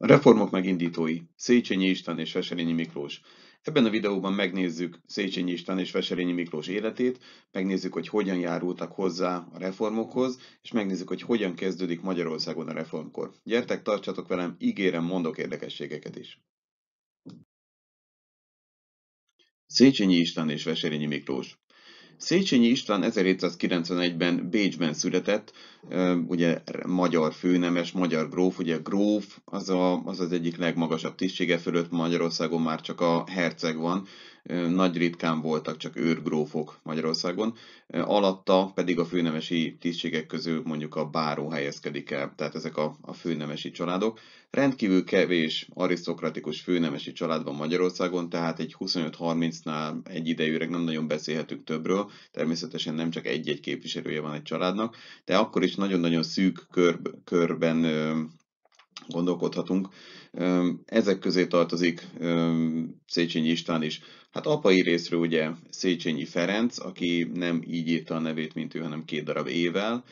A reformok megindítói Széchenyi István és Veselényi Miklós. Ebben a videóban megnézzük Széchenyi István és Veselényi Miklós életét, megnézzük, hogy hogyan járultak hozzá a reformokhoz, és megnézzük, hogy hogyan kezdődik Magyarországon a reformkor. Gyertek, tartsatok velem, ígérem, mondok érdekességeket is. Széchenyi István és Veselényi Miklós Széchenyi István 1791-ben Bécsben született, ugye magyar főnemes, magyar gróf, ugye gróf az, a, az az egyik legmagasabb tisztsége fölött Magyarországon már csak a herceg van, nagy ritkán voltak csak őrgrófok Magyarországon, alatta pedig a főnemesi tisztségek közül mondjuk a báró helyezkedik el, tehát ezek a, a főnemesi családok. Rendkívül kevés arisztokratikus főnemesi család van Magyarországon, tehát egy 25-30-nál egy idejűreg nem nagyon beszélhetünk többről, természetesen nem csak egy-egy képviselője van egy családnak, de akkor is nagyon-nagyon szűk kör, körben gondolkodhatunk. Ezek közé tartozik Széchenyi István is. Hát apai részről ugye Széchenyi Ferenc, aki nem így írta a nevét, mint ő, hanem két darab ével.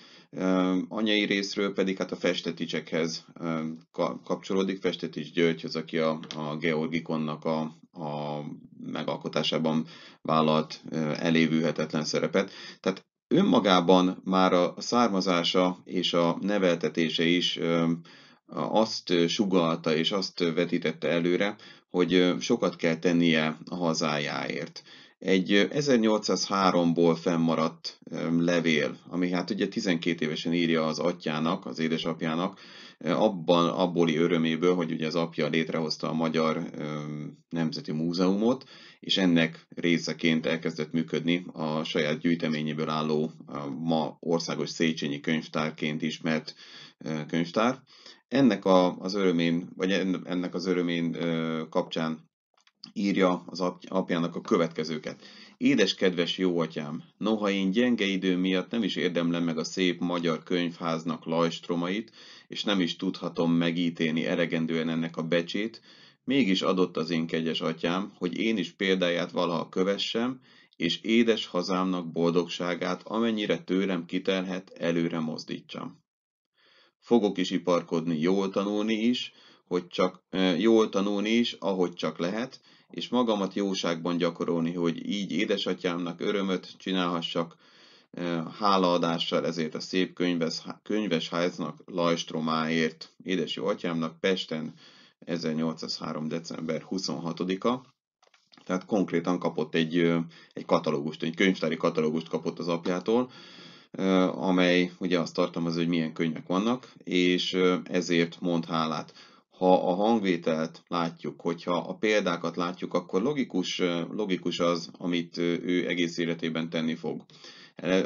Anyai részről pedig hát a festeticsekhez kapcsolódik, Festetics Györgyhöz, aki a, a Georgikonnak a, a megalkotásában vállalt elévülhetetlen szerepet. Tehát önmagában már a származása és a neveltetése is azt sugalta és azt vetítette előre, hogy sokat kell tennie a hazájáért. Egy 1803-ból fennmaradt levél, ami hát ugye 12 évesen írja az atyának, az édesapjának, abban, abbóli öröméből, hogy ugye az apja létrehozta a Magyar Nemzeti Múzeumot, és ennek részeként elkezdett működni a saját gyűjteményéből álló, ma országos Széchenyi könyvtárként ismert könyvtár. Ennek a, az örömén, vagy ennek az örömén kapcsán írja az apjának a következőket. Édes kedves jó atyám, noha én gyenge idő miatt nem is érdemlem meg a szép magyar könyvháznak lajstromait, és nem is tudhatom megítélni eregendően ennek a becsét, mégis adott az én kegyes atyám, hogy én is példáját valaha kövessem, és édes hazámnak boldogságát, amennyire tőlem kitelhet, előre mozdítsam. Fogok is iparkodni, jól tanulni is, hogy csak jól tanulni is, ahogy csak lehet, és magamat jóságban gyakorolni, hogy így édesatyámnak örömöt csinálhassak, hálaadással ezért a szép könyves, könyvesháznak Lajstromáért, édesű atyámnak Pesten 1803. december 26-a. Tehát konkrétan kapott egy, egy katalógust, egy könyvtári katalógust kapott az apjától, amely ugye azt tartalmazza, hogy milyen könyvek vannak, és ezért mond hálát. Ha a hangvételt látjuk, hogyha a példákat látjuk, akkor logikus, logikus az, amit ő egész életében tenni fog.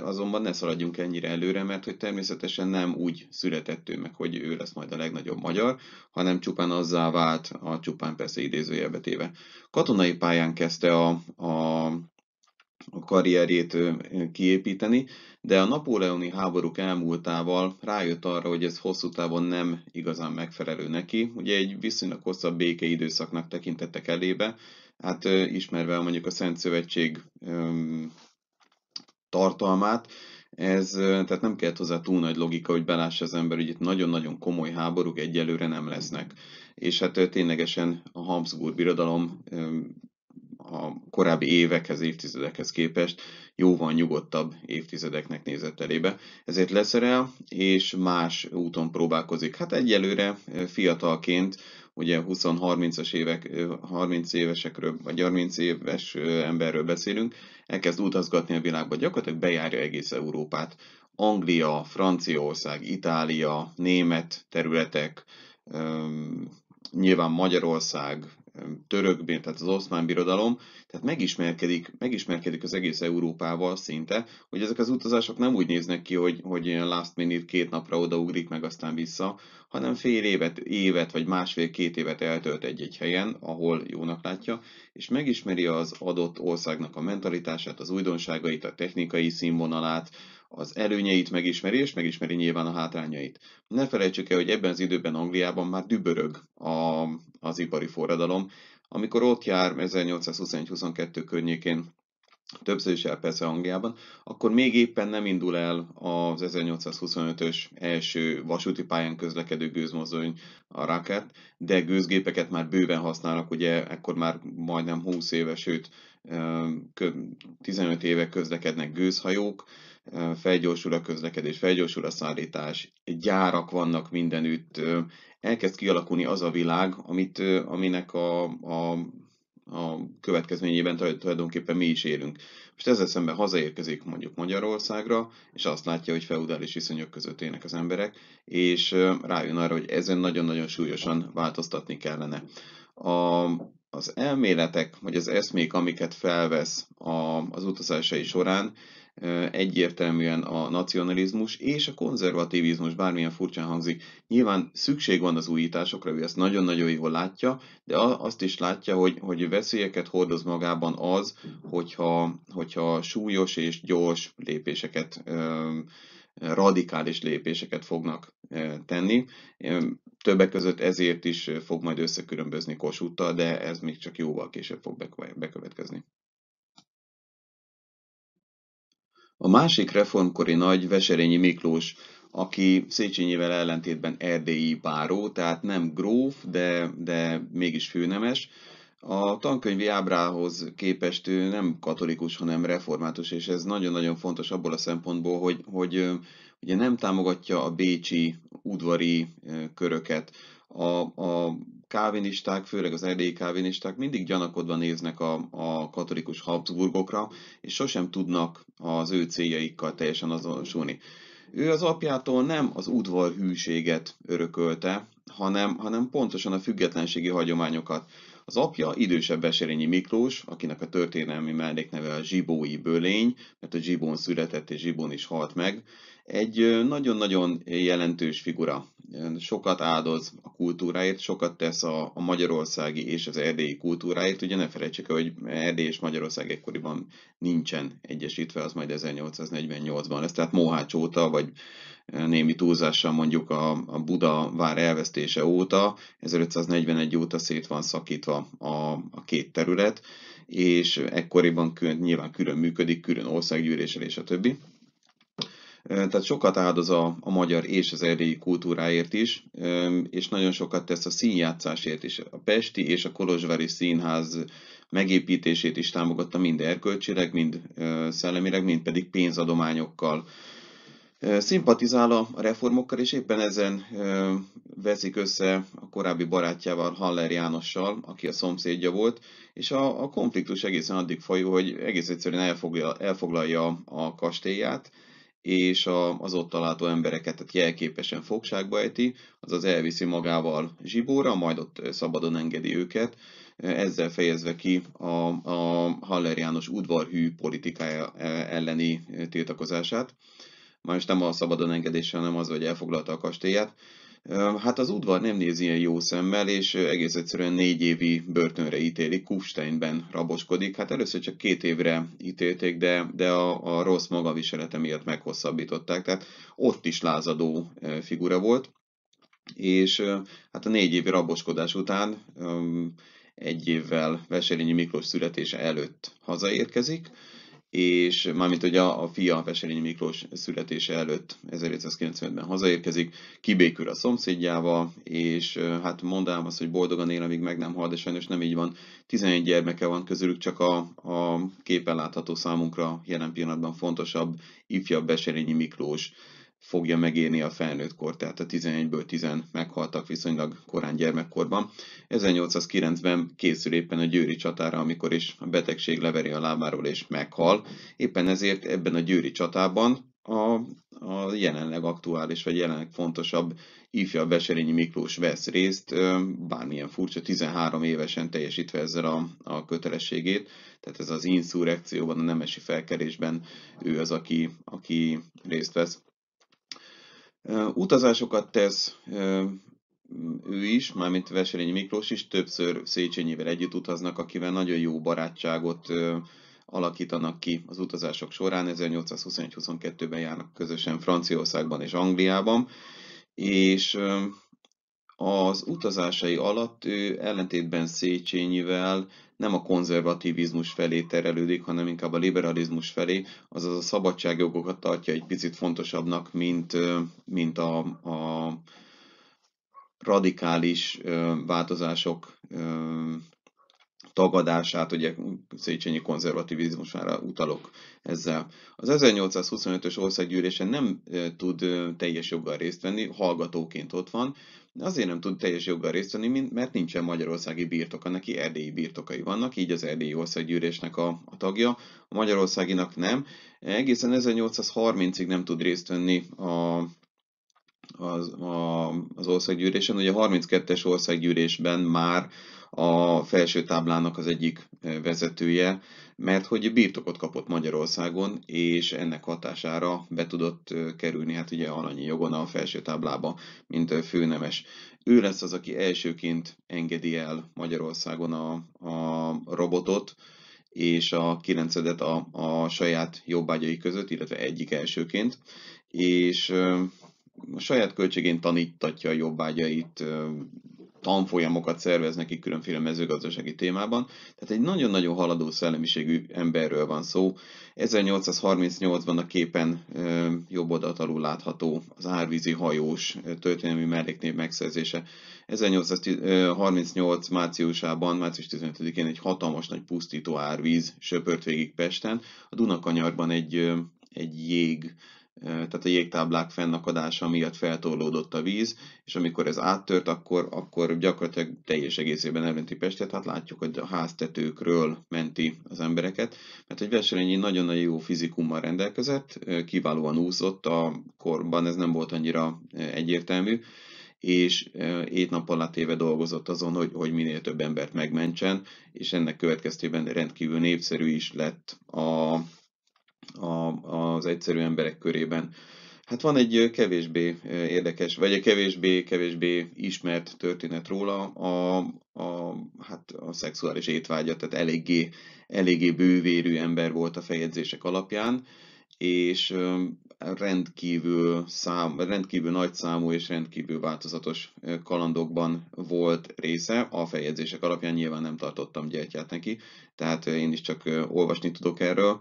Azonban ne szaladjunk ennyire előre, mert hogy természetesen nem úgy született ő meg, hogy ő lesz majd a legnagyobb magyar, hanem csupán azzá vált, a csupán persze idézőjelbetéve. Katonai pályán kezdte a, a a karrierjét kiépíteni, de a napóleoni háborúk elmúltával rájött arra, hogy ez hosszú távon nem igazán megfelelő neki. Ugye egy viszonylag hosszabb békeidőszaknak tekintettek elébe, hát ismerve mondjuk a Szent Szövetség tartalmát, ez, tehát nem kellett hozzá túl nagy logika, hogy belássa az ember, hogy itt nagyon-nagyon komoly háborúk egyelőre nem lesznek. És hát ténylegesen a Habsburg birodalom a korábbi évekhez, évtizedekhez képest jóval nyugodtabb évtizedeknek nézett elébe. Ezért leszerel, és más úton próbálkozik. Hát egyelőre fiatalként, ugye 20-30-as évek, 30 évesekről, vagy 30 éves emberről beszélünk, elkezd utazgatni a világba, gyakorlatilag bejárja egész Európát. Anglia, Franciaország, Itália, német területek, nyilván Magyarország, török, tehát az oszmán birodalom, tehát megismerkedik, megismerkedik az egész Európával szinte, hogy ezek az utazások nem úgy néznek ki, hogy, hogy ilyen last minute két napra odaugrik meg aztán vissza, hanem fél évet, évet vagy másfél-két évet eltölt egy-egy helyen, ahol jónak látja, és megismeri az adott országnak a mentalitását, az újdonságait, a technikai színvonalát, az előnyeit megismeri, és megismeri nyilván a hátrányait. Ne felejtsük el, hogy ebben az időben Angliában már dübörög a, az ipari forradalom, amikor ott jár 1821-22 környékén többször is persze Angliában, akkor még éppen nem indul el az 1825-ös első vasúti pályán közlekedő gőzmozdony a Rakert, de gőzgépeket már bőven használnak, ugye ekkor már majdnem 20 éve, sőt 15 éve közlekednek gőzhajók, felgyorsul a közlekedés, felgyorsul a szállítás, gyárak vannak mindenütt, elkezd kialakulni az a világ, amit, aminek a, a a következményében tulajdonképpen mi is élünk. Most ezzel szemben hazaérkezik mondjuk Magyarországra, és azt látja, hogy feudális viszonyok között élnek az emberek, és rájön arra, hogy ezen nagyon-nagyon súlyosan változtatni kellene. A, az elméletek, vagy az eszmék, amiket felvesz a, az utazásai során, egyértelműen a nacionalizmus és a konzervativizmus, bármilyen furcsán hangzik. Nyilván szükség van az újításokra, ő ezt nagyon-nagyon jól látja, de azt is látja, hogy, hogy veszélyeket hordoz magában az, hogyha, hogyha súlyos és gyors lépéseket, radikális lépéseket fognak tenni. Többek között ezért is fog majd összekülönbözni Kossuthtal, de ez még csak jóval később fog bekövetkezni. A másik reformkori nagy Veserényi Miklós, aki Széchenyivel ellentétben erdélyi báró, tehát nem gróf, de, de mégis főnemes, a tankönyvi ábrához képest ő nem katolikus, hanem református, és ez nagyon-nagyon fontos abból a szempontból, hogy, hogy ugye nem támogatja a bécsi udvari köröket. A, a kávinisták, főleg az erdélyi kávinisták mindig gyanakodva néznek a, a katolikus Habsburgokra, és sosem tudnak az ő céljaikkal teljesen azonosulni. Ő az apjától nem az udvar hűséget örökölte, hanem, hanem pontosan a függetlenségi hagyományokat. Az apja idősebb Eserényi Miklós, akinek a történelmi mellékneve a Zsibói Bölény, mert a Zsibón született és Zsibón is halt meg, egy nagyon-nagyon jelentős figura. Sokat áldoz a kultúráért, sokat tesz a, magyarországi és az erdélyi kultúráért. Ugye ne felejtsük el, hogy Erdély és Magyarország ekkoriban nincsen egyesítve, az majd 1848-ban lesz. Tehát Mohács óta, vagy némi túlzással mondjuk a, a Buda vár elvesztése óta, 1541 óta szét van szakítva a, a két terület, és ekkoriban külön, nyilván külön működik, külön országgyűléssel és a többi. Tehát sokat áldoz a, a magyar és az erdélyi kultúráért is, és nagyon sokat tesz a színjátszásért is. A Pesti és a Kolozsvári Színház megépítését is támogatta mind erkölcsileg, mind szellemileg, mind pedig pénzadományokkal. Szimpatizál a reformokkal, és éppen ezen veszik össze a korábbi barátjával, Haller Jánossal, aki a szomszédja volt, és a, a konfliktus egészen addig folyó, hogy egész egyszerűen elfoglalja, elfoglalja a kastélyát, és a, az ott található embereket tehát jelképesen fogságba ejti, azaz elviszi magával zsibóra, majd ott szabadon engedi őket, ezzel fejezve ki a, a Haller János udvarhű politikája e, elleni tiltakozását. Már most nem a szabadon engedése, hanem az, hogy elfoglalta a kastélyát, Hát az udvar nem nézi ilyen jó szemmel, és egész egyszerűen négy évi börtönre ítélik, Kufsteinben raboskodik. Hát először csak két évre ítélték, de, de a, a rossz magaviselete miatt meghosszabbították, tehát ott is lázadó figura volt. És hát a négy évi raboskodás után egy évvel Veselényi Miklós születése előtt hazaérkezik, és mármint ugye a fia Veselényi Miklós születése előtt 1995 ben hazaérkezik, kibékül a szomszédjával, és hát mondanám azt, hogy boldogan él, amíg meg nem hal, de sajnos nem így van. 11 gyermeke van, közülük csak a, a képen látható számunkra jelen pillanatban fontosabb, ifjabb Veselényi Miklós fogja megérni a felnőtt kor, tehát a 11-ből 10 meghaltak viszonylag korán gyermekkorban. 1890 ben készül éppen a győri csatára, amikor is a betegség leveri a lábáról és meghal. Éppen ezért ebben a győri csatában a, a jelenleg aktuális, vagy jelenleg fontosabb ifja Veselényi Miklós vesz részt, bármilyen furcsa, 13 évesen teljesítve ezzel a, a kötelességét, tehát ez az inszurrekcióban, a nemesi felkerésben ő az, aki, aki részt vesz. Utazásokat tesz ő is, mármint Veselényi Miklós is, többször Széchenyivel együtt utaznak, akivel nagyon jó barátságot alakítanak ki az utazások során. 1821-22-ben járnak közösen Franciaországban és Angliában, és az utazásai alatt ő ellentétben Széchenyivel nem a konzervativizmus felé terelődik, hanem inkább a liberalizmus felé, azaz a szabadságjogokat tartja egy picit fontosabbnak, mint, mint a, a radikális változások tagadását, ugye Széchenyi konzervativizmusára utalok ezzel. Az 1825-ös országgyűlésen nem tud teljes joggal részt venni, hallgatóként ott van, azért nem tud teljes joggal részt venni, mert nincsen magyarországi birtoka, neki erdélyi birtokai vannak, így az erdélyi országgyűlésnek a, a tagja, a magyarországinak nem. Egészen 1830-ig nem tud részt venni a, az, a, az országgyűlésen. Ugye a 32-es országgyűlésben már a felső táblának az egyik vezetője, mert hogy birtokot kapott Magyarországon, és ennek hatására be tudott kerülni, hát ugye alanyi jogon a felső táblába, mint főnemes. Ő lesz az, aki elsőként engedi el Magyarországon a, a robotot, és a kilencedet a, a saját jobbágyai között, illetve egyik elsőként, és a saját költségén tanítatja a jobbágyait tanfolyamokat szervez neki különféle mezőgazdasági témában. Tehát egy nagyon-nagyon haladó szellemiségű emberről van szó. 1838-ban a képen jobb oldalt alul látható az árvízi hajós történelmi melléknév megszerzése. 1838 márciusában, március 15-én egy hatalmas nagy pusztító árvíz söpört végig Pesten. A Dunakanyarban egy, egy jég tehát a jégtáblák fennakadása miatt feltorlódott a víz, és amikor ez áttört, akkor, akkor gyakorlatilag teljes egészében elmenti Pestet, tehát látjuk, hogy a háztetőkről menti az embereket, mert egy Veselényi nagyon-nagyon jó fizikummal rendelkezett, kiválóan úszott, a korban ez nem volt annyira egyértelmű, és hét nap alatt éve dolgozott azon, hogy, hogy minél több embert megmentsen, és ennek következtében rendkívül népszerű is lett a a, az egyszerű emberek körében. Hát van egy kevésbé érdekes, vagy egy kevésbé, kevésbé ismert történet róla, a, a, hát a szexuális étvágya, tehát eléggé, eléggé bővérű ember volt a feljegyzések alapján, és rendkívül, szám, rendkívül nagy számú és rendkívül változatos kalandokban volt része. A feljegyzések alapján nyilván nem tartottam gyertyát neki, tehát én is csak olvasni tudok erről.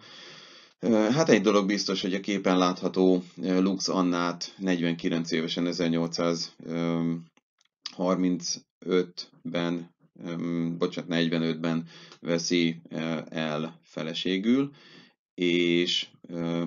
Hát egy dolog biztos, hogy a képen látható Lux Annát 49 évesen 1835-ben, bocsánat, 45-ben veszi el feleségül, és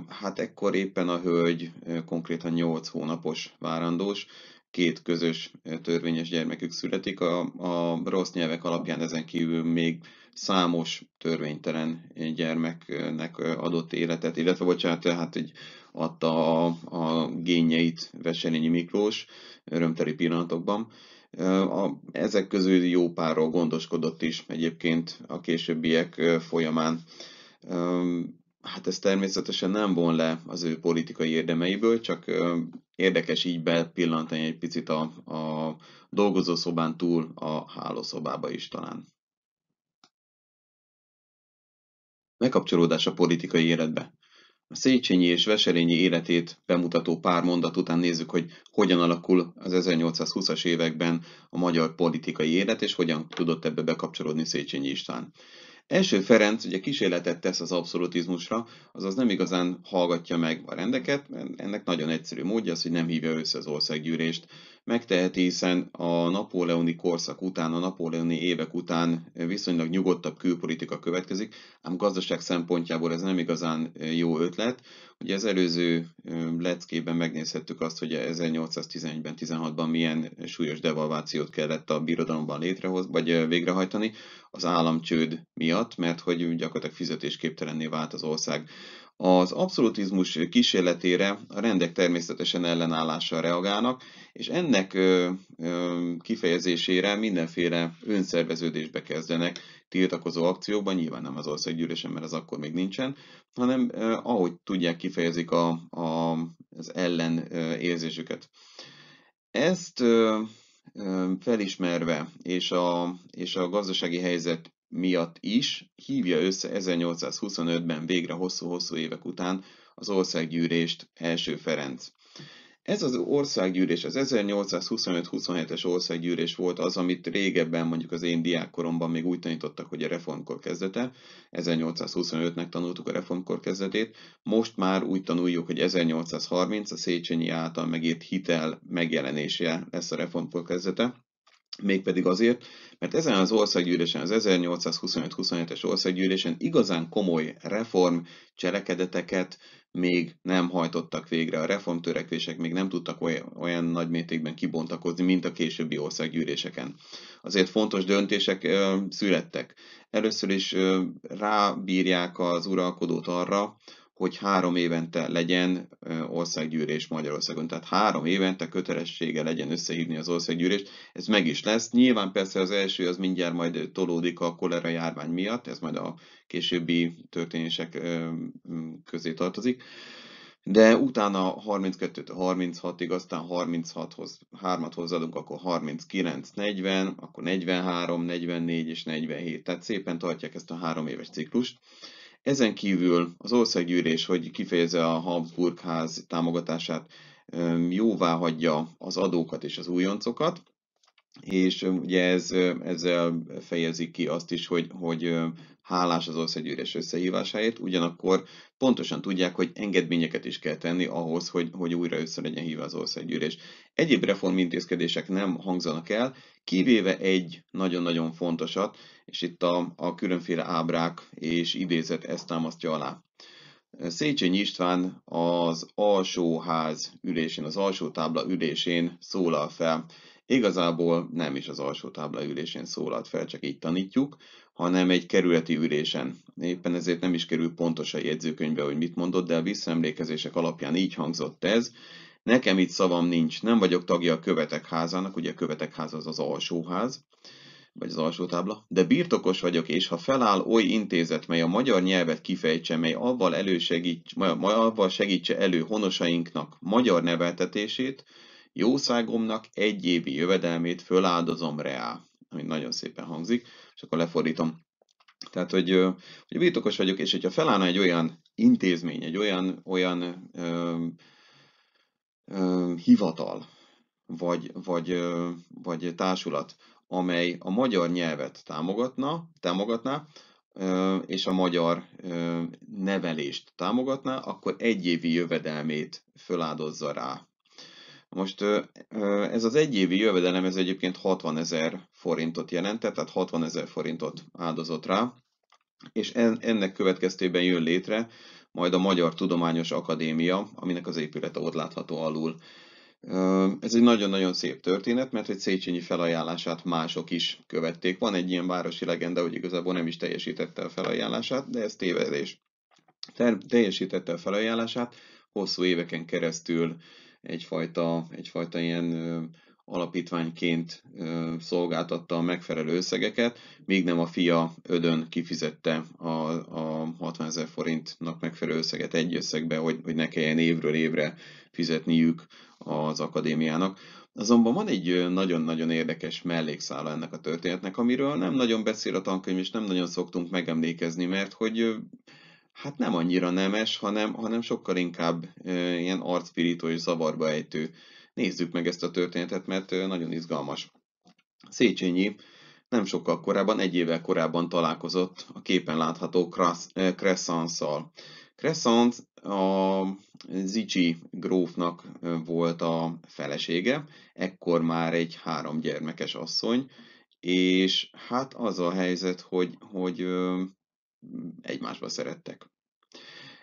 hát ekkor éppen a hölgy konkrétan 8 hónapos várandós, két közös törvényes gyermekük születik. A, a rossz nyelvek alapján ezen kívül még számos törvénytelen gyermeknek adott életet, illetve bocsánat, hát egy adta a, a génjeit Veselényi Miklós örömteli pillanatokban. A, ezek közül jó párról gondoskodott is egyébként a későbbiek folyamán hát ez természetesen nem von le az ő politikai érdemeiből, csak érdekes így bepillantani egy picit a, a dolgozószobán túl a hálószobába is talán. Megkapcsolódás a politikai életbe. A Széchenyi és Veselényi életét bemutató pár mondat után nézzük, hogy hogyan alakul az 1820-as években a magyar politikai élet, és hogyan tudott ebbe bekapcsolódni Széchenyi István. Első Ferenc ugye kísérletet tesz az abszolutizmusra, azaz nem igazán hallgatja meg a rendeket, mert ennek nagyon egyszerű módja az, hogy nem hívja össze az országgyűlést Megteheti, hiszen a napóleoni korszak után, a napóleoni évek után viszonylag nyugodtabb külpolitika következik, ám gazdaság szempontjából ez nem igazán e, jó ötlet. Ugye az előző e, leckében megnézhettük azt, hogy 1811-ben, 16-ban milyen súlyos devalvációt kellett a birodalomban létrehoz, vagy e, végrehajtani az államcsőd miatt, mert hogy gyakorlatilag fizetésképtelenné vált az ország. Az abszolutizmus kísérletére a rendek természetesen ellenállással reagálnak, és ennek kifejezésére mindenféle önszerveződésbe kezdenek tiltakozó akcióban, nyilván nem az országgyűlésen, mert az akkor még nincsen, hanem ahogy tudják, kifejezik a, a, az érzésüket. Ezt felismerve és a, és a gazdasági helyzet miatt is hívja össze 1825-ben végre hosszú-hosszú évek után az országgyűlést első Ferenc. Ez az országgyűlés, az 1825-27-es országgyűlés volt az, amit régebben, mondjuk az én diákkoromban még úgy tanítottak, hogy a reformkor kezdete. 1825-nek tanultuk a reformkor kezdetét. Most már úgy tanuljuk, hogy 1830 a Széchenyi által megírt hitel megjelenése lesz a reformkor kezdete. Mégpedig azért, mert ezen az országgyűlésen, az 1825-27-es országgyűlésen igazán komoly reform cselekedeteket még nem hajtottak végre. A reformtörekvések még nem tudtak olyan, olyan nagy mértékben kibontakozni, mint a későbbi országgyűléseken. Azért fontos döntések ö, születtek. Először is ö, rábírják az uralkodót arra, hogy három évente legyen országgyűlés Magyarországon. Tehát három évente kötelessége legyen összehívni az országgyűlést. Ez meg is lesz. Nyilván persze az első az mindjárt majd tolódik a kolera járvány miatt, ez majd a későbbi történések közé tartozik de utána 32 36-ig, aztán 36-hoz 3-at hozzáadunk, akkor 39, 40, akkor 43, 44 és 47. Tehát szépen tartják ezt a három éves ciklust. Ezen kívül az országgyűlés, hogy kifejezze a Habsburg ház támogatását, jóvá hagyja az adókat és az újoncokat, és ugye ez, ezzel fejezi ki azt is, hogy, hogy hálás az országgyűlés összehívásáért, ugyanakkor pontosan tudják, hogy engedményeket is kell tenni ahhoz, hogy, hogy újra össze legyen hívva az országgyűlés. Egyéb reformintézkedések nem hangzanak el, kivéve egy nagyon-nagyon fontosat, és itt a, a különféle ábrák és idézet ezt támasztja alá. Széchenyi István az alsóház ülésén, az alsó tábla ülésén szólal fel Igazából nem is az alsó tábla ülésén szólalt fel, csak így tanítjuk, hanem egy kerületi ülésen. Éppen ezért nem is kerül pontos a jegyzőkönyvbe, hogy mit mondott, de a visszaemlékezések alapján így hangzott ez. Nekem itt szavam nincs, nem vagyok tagja a követek házának, ugye a követek ház az az alsóház, vagy az alsó tábla, de birtokos vagyok, és ha feláll oly intézet, mely a magyar nyelvet kifejtse, mely avval, elősegíts, avval segítse elő honosainknak magyar neveltetését, Jószágomnak egy évi jövedelmét föláldozom reá, ami nagyon szépen hangzik, és akkor lefordítom. Tehát, hogy, hogy birtokos vagyok, és hogyha felállna egy olyan intézmény, egy olyan, olyan ö, ö, hivatal, vagy, vagy, vagy társulat, amely a magyar nyelvet támogatna, támogatná, és a magyar nevelést támogatná, akkor egy évi jövedelmét föláldozza rá most ez az egyévi jövedelem, ez egyébként 60 ezer forintot jelentett, tehát 60 ezer forintot áldozott rá, és ennek következtében jön létre majd a Magyar Tudományos Akadémia, aminek az épülete ott látható alul. Ez egy nagyon-nagyon szép történet, mert egy Széchenyi felajánlását mások is követték. Van egy ilyen városi legenda, hogy igazából nem is teljesítette a felajánlását, de ez tévedés. Ter- teljesítette a felajánlását, hosszú éveken keresztül egyfajta, egyfajta ilyen alapítványként szolgáltatta a megfelelő összegeket, míg nem a fia ödön kifizette a, a 60 ezer forintnak megfelelő összeget egy összegbe, hogy, hogy ne kelljen évről évre fizetniük az akadémiának. Azonban van egy nagyon-nagyon érdekes mellékszála ennek a történetnek, amiről nem nagyon beszél a tankönyv, és nem nagyon szoktunk megemlékezni, mert hogy Hát nem annyira nemes, hanem, hanem sokkal inkább e, ilyen arcpirító és zavarba ejtő. Nézzük meg ezt a történetet, mert nagyon izgalmas. Széchenyi nem sokkal korábban, egy évvel korábban találkozott a képen látható Cressanszal. Cressant a Zicsi grófnak volt a felesége, ekkor már egy három gyermekes asszony, és hát az a helyzet, hogy, hogy egymásba szerettek.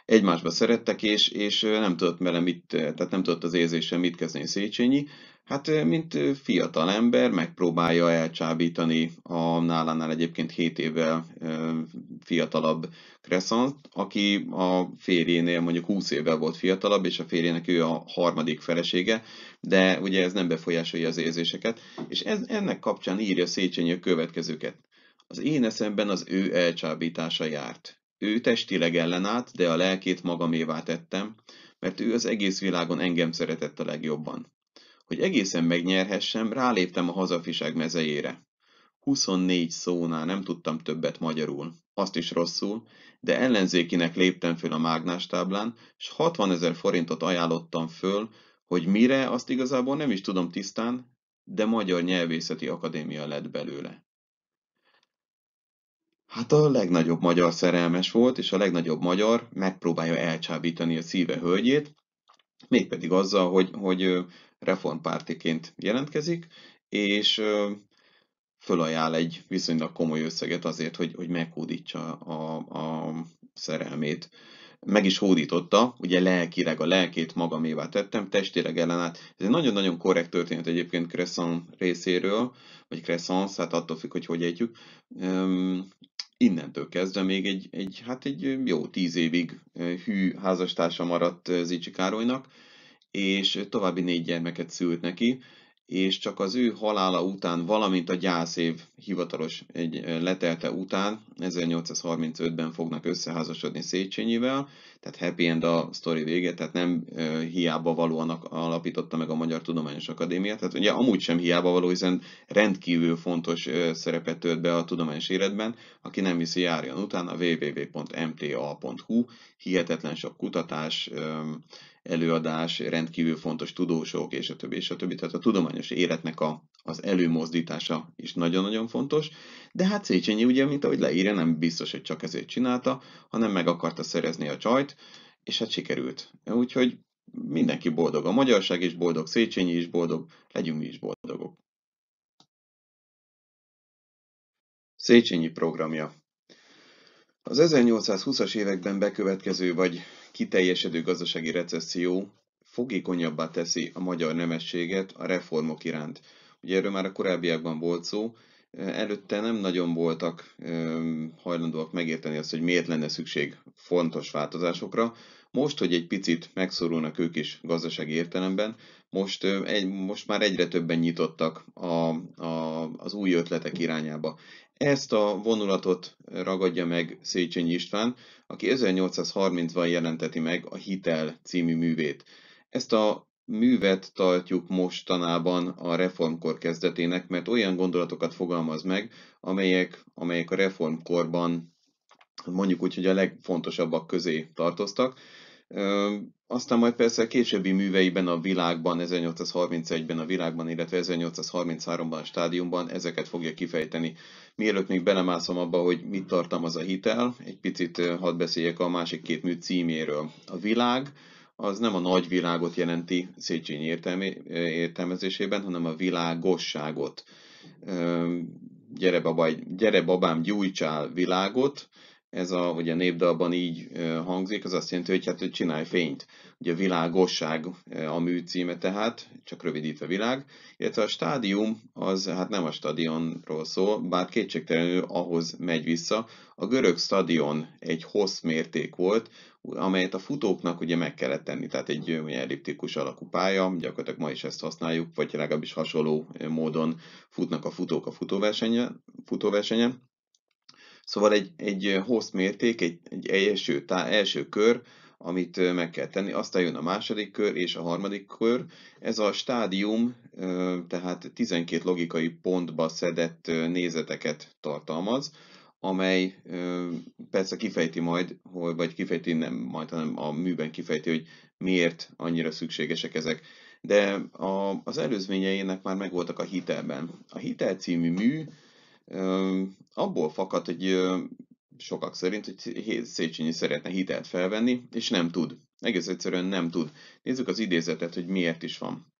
Egymásba szerettek, és, és nem tudott vele mit, tehát nem tudott az érzéssel mit kezdeni Széchenyi. Hát, mint fiatal ember megpróbálja elcsábítani a nálánál egyébként 7 évvel fiatalabb Kreszant, aki a férjénél mondjuk 20 évvel volt fiatalabb, és a férjének ő a harmadik felesége, de ugye ez nem befolyásolja az érzéseket, és ez, ennek kapcsán írja Széchenyi a következőket. Az én eszemben az ő elcsábítása járt. Ő testileg ellenállt, de a lelkét magamévá tettem, mert ő az egész világon engem szeretett a legjobban. Hogy egészen megnyerhessem, ráléptem a hazafiság mezejére. 24 szónál nem tudtam többet magyarul, azt is rosszul, de ellenzékinek léptem föl a mágnás táblán, és 60 ezer forintot ajánlottam föl, hogy mire, azt igazából nem is tudom tisztán, de Magyar Nyelvészeti Akadémia lett belőle. Hát a legnagyobb magyar szerelmes volt, és a legnagyobb magyar megpróbálja elcsábítani a szíve hölgyét, mégpedig azzal, hogy, hogy reformpártiként jelentkezik, és fölajánl egy viszonylag komoly összeget azért, hogy, hogy meghódítsa a, a szerelmét. Meg is hódította, ugye lelkileg a lelkét magamévá tettem, testileg ellenállt. Ez egy nagyon-nagyon korrekt történet egyébként Cresson részéről, vagy Cresson, hát attól függ, hogy hogy ejtjük innentől kezdve még egy, egy, hát egy jó tíz évig hű házastársa maradt Zicsi Károlynak, és további négy gyermeket szült neki, és csak az ő halála után, valamint a gyászév hivatalos egy letelte után, 1835-ben fognak összeházasodni Széchenyivel, tehát happy end a sztori vége, tehát nem hiába valóan alapította meg a Magyar Tudományos Akadémiát, tehát ugye amúgy sem hiába való, hiszen rendkívül fontos szerepet tölt be a tudományos életben, aki nem viszi járjon utána www.mta.hu, hihetetlen sok kutatás, előadás, rendkívül fontos tudósok, és a többi, és a többi. Tehát a tudományos életnek a, az előmozdítása is nagyon-nagyon fontos. De hát Széchenyi ugye, mint ahogy leírja, nem biztos, hogy csak ezért csinálta, hanem meg akarta szerezni a csajt, és hát sikerült. Úgyhogy mindenki boldog. A magyarság is boldog, Széchenyi is boldog, legyünk mi is boldogok. Széchenyi programja az 1820-as években bekövetkező vagy kiteljesedő gazdasági recesszió fogékonyabbá teszi a magyar nemességet a reformok iránt. Ugye erről már a korábbiakban volt szó, előtte nem nagyon voltak hajlandóak megérteni azt, hogy miért lenne szükség fontos változásokra. Most, hogy egy picit megszorulnak ők is gazdasági értelemben, most, egy, most már egyre többen nyitottak a, a, az új ötletek irányába. Ezt a vonulatot ragadja meg Széchenyi István, aki 1830-ban jelenteti meg a Hitel című művét. Ezt a művet tartjuk mostanában a reformkor kezdetének, mert olyan gondolatokat fogalmaz meg, amelyek, amelyek a reformkorban mondjuk úgy, hogy a legfontosabbak közé tartoztak. Aztán majd persze későbbi műveiben a világban, 1831-ben a világban, illetve 1833-ban a stádiumban ezeket fogja kifejteni. Mielőtt még belemászom abba, hogy mit tartalmaz a hitel, egy picit hadd beszéljek a másik két mű címéről. A világ az nem a nagy világot jelenti Széchenyi értelmezésében, hanem a világosságot. Gyere, babaj, gyere babám, gyújtsál világot, ez a, ugye népdalban így hangzik, az azt jelenti, hogy hát hogy csinálj fényt. Ugye világosság a műcíme tehát, csak rövidítve világ, illetve a stádium az hát nem a stadionról szól, bár kétségtelenül ahhoz megy vissza. A görög stadion egy hossz mérték volt, amelyet a futóknak ugye meg kellett tenni, tehát egy elliptikus alakú pálya, gyakorlatilag ma is ezt használjuk, vagy legalábbis hasonló módon futnak a futók a futóversenyen, futóversenyen Szóval egy, egy host mérték, egy, egy első, tá, első kör, amit meg kell tenni, aztán jön a második kör és a harmadik kör. Ez a stádium, tehát 12 logikai pontba szedett nézeteket tartalmaz, amely persze kifejti majd, vagy kifejti nem majd, hanem a műben kifejti, hogy miért annyira szükségesek ezek. De az előzményeinek már megvoltak a hitelben. A hitel című mű abból fakad, hogy sokak szerint, hogy Széchenyi szeretne hitelt felvenni, és nem tud. Egész egyszerűen nem tud. Nézzük az idézetet, hogy miért is van.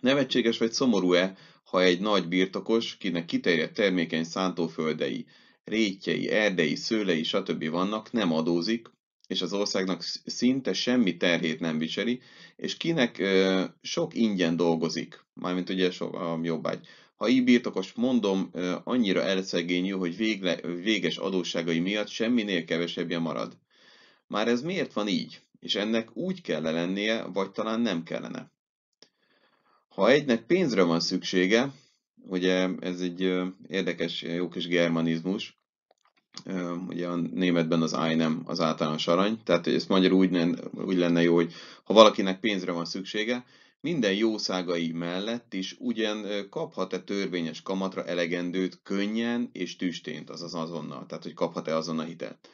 Nevetséges vagy szomorú-e, ha egy nagy birtokos, kinek kiterjedt termékeny szántóföldei, rétjei, erdei, szőlei, stb. vannak, nem adózik, és az országnak szinte semmi terhét nem viseli, és kinek ö, sok ingyen dolgozik, mármint ugye sok a jobbágy, ha így birtokos mondom, annyira elszegényül, hogy végle, véges adósságai miatt semminél kevesebbje marad. Már ez miért van így? És ennek úgy kell lennie, vagy talán nem kellene. Ha egynek pénzre van szüksége, ugye ez egy érdekes, jó kis germanizmus, ugye a németben az I nem az általános arany, tehát ez ezt magyarul úgy, úgy lenne jó, hogy ha valakinek pénzre van szüksége, minden jószágai mellett is ugyan kaphat-e törvényes kamatra elegendőt könnyen és tüstént, azaz azonnal, tehát hogy kaphat-e azonnal hitelt.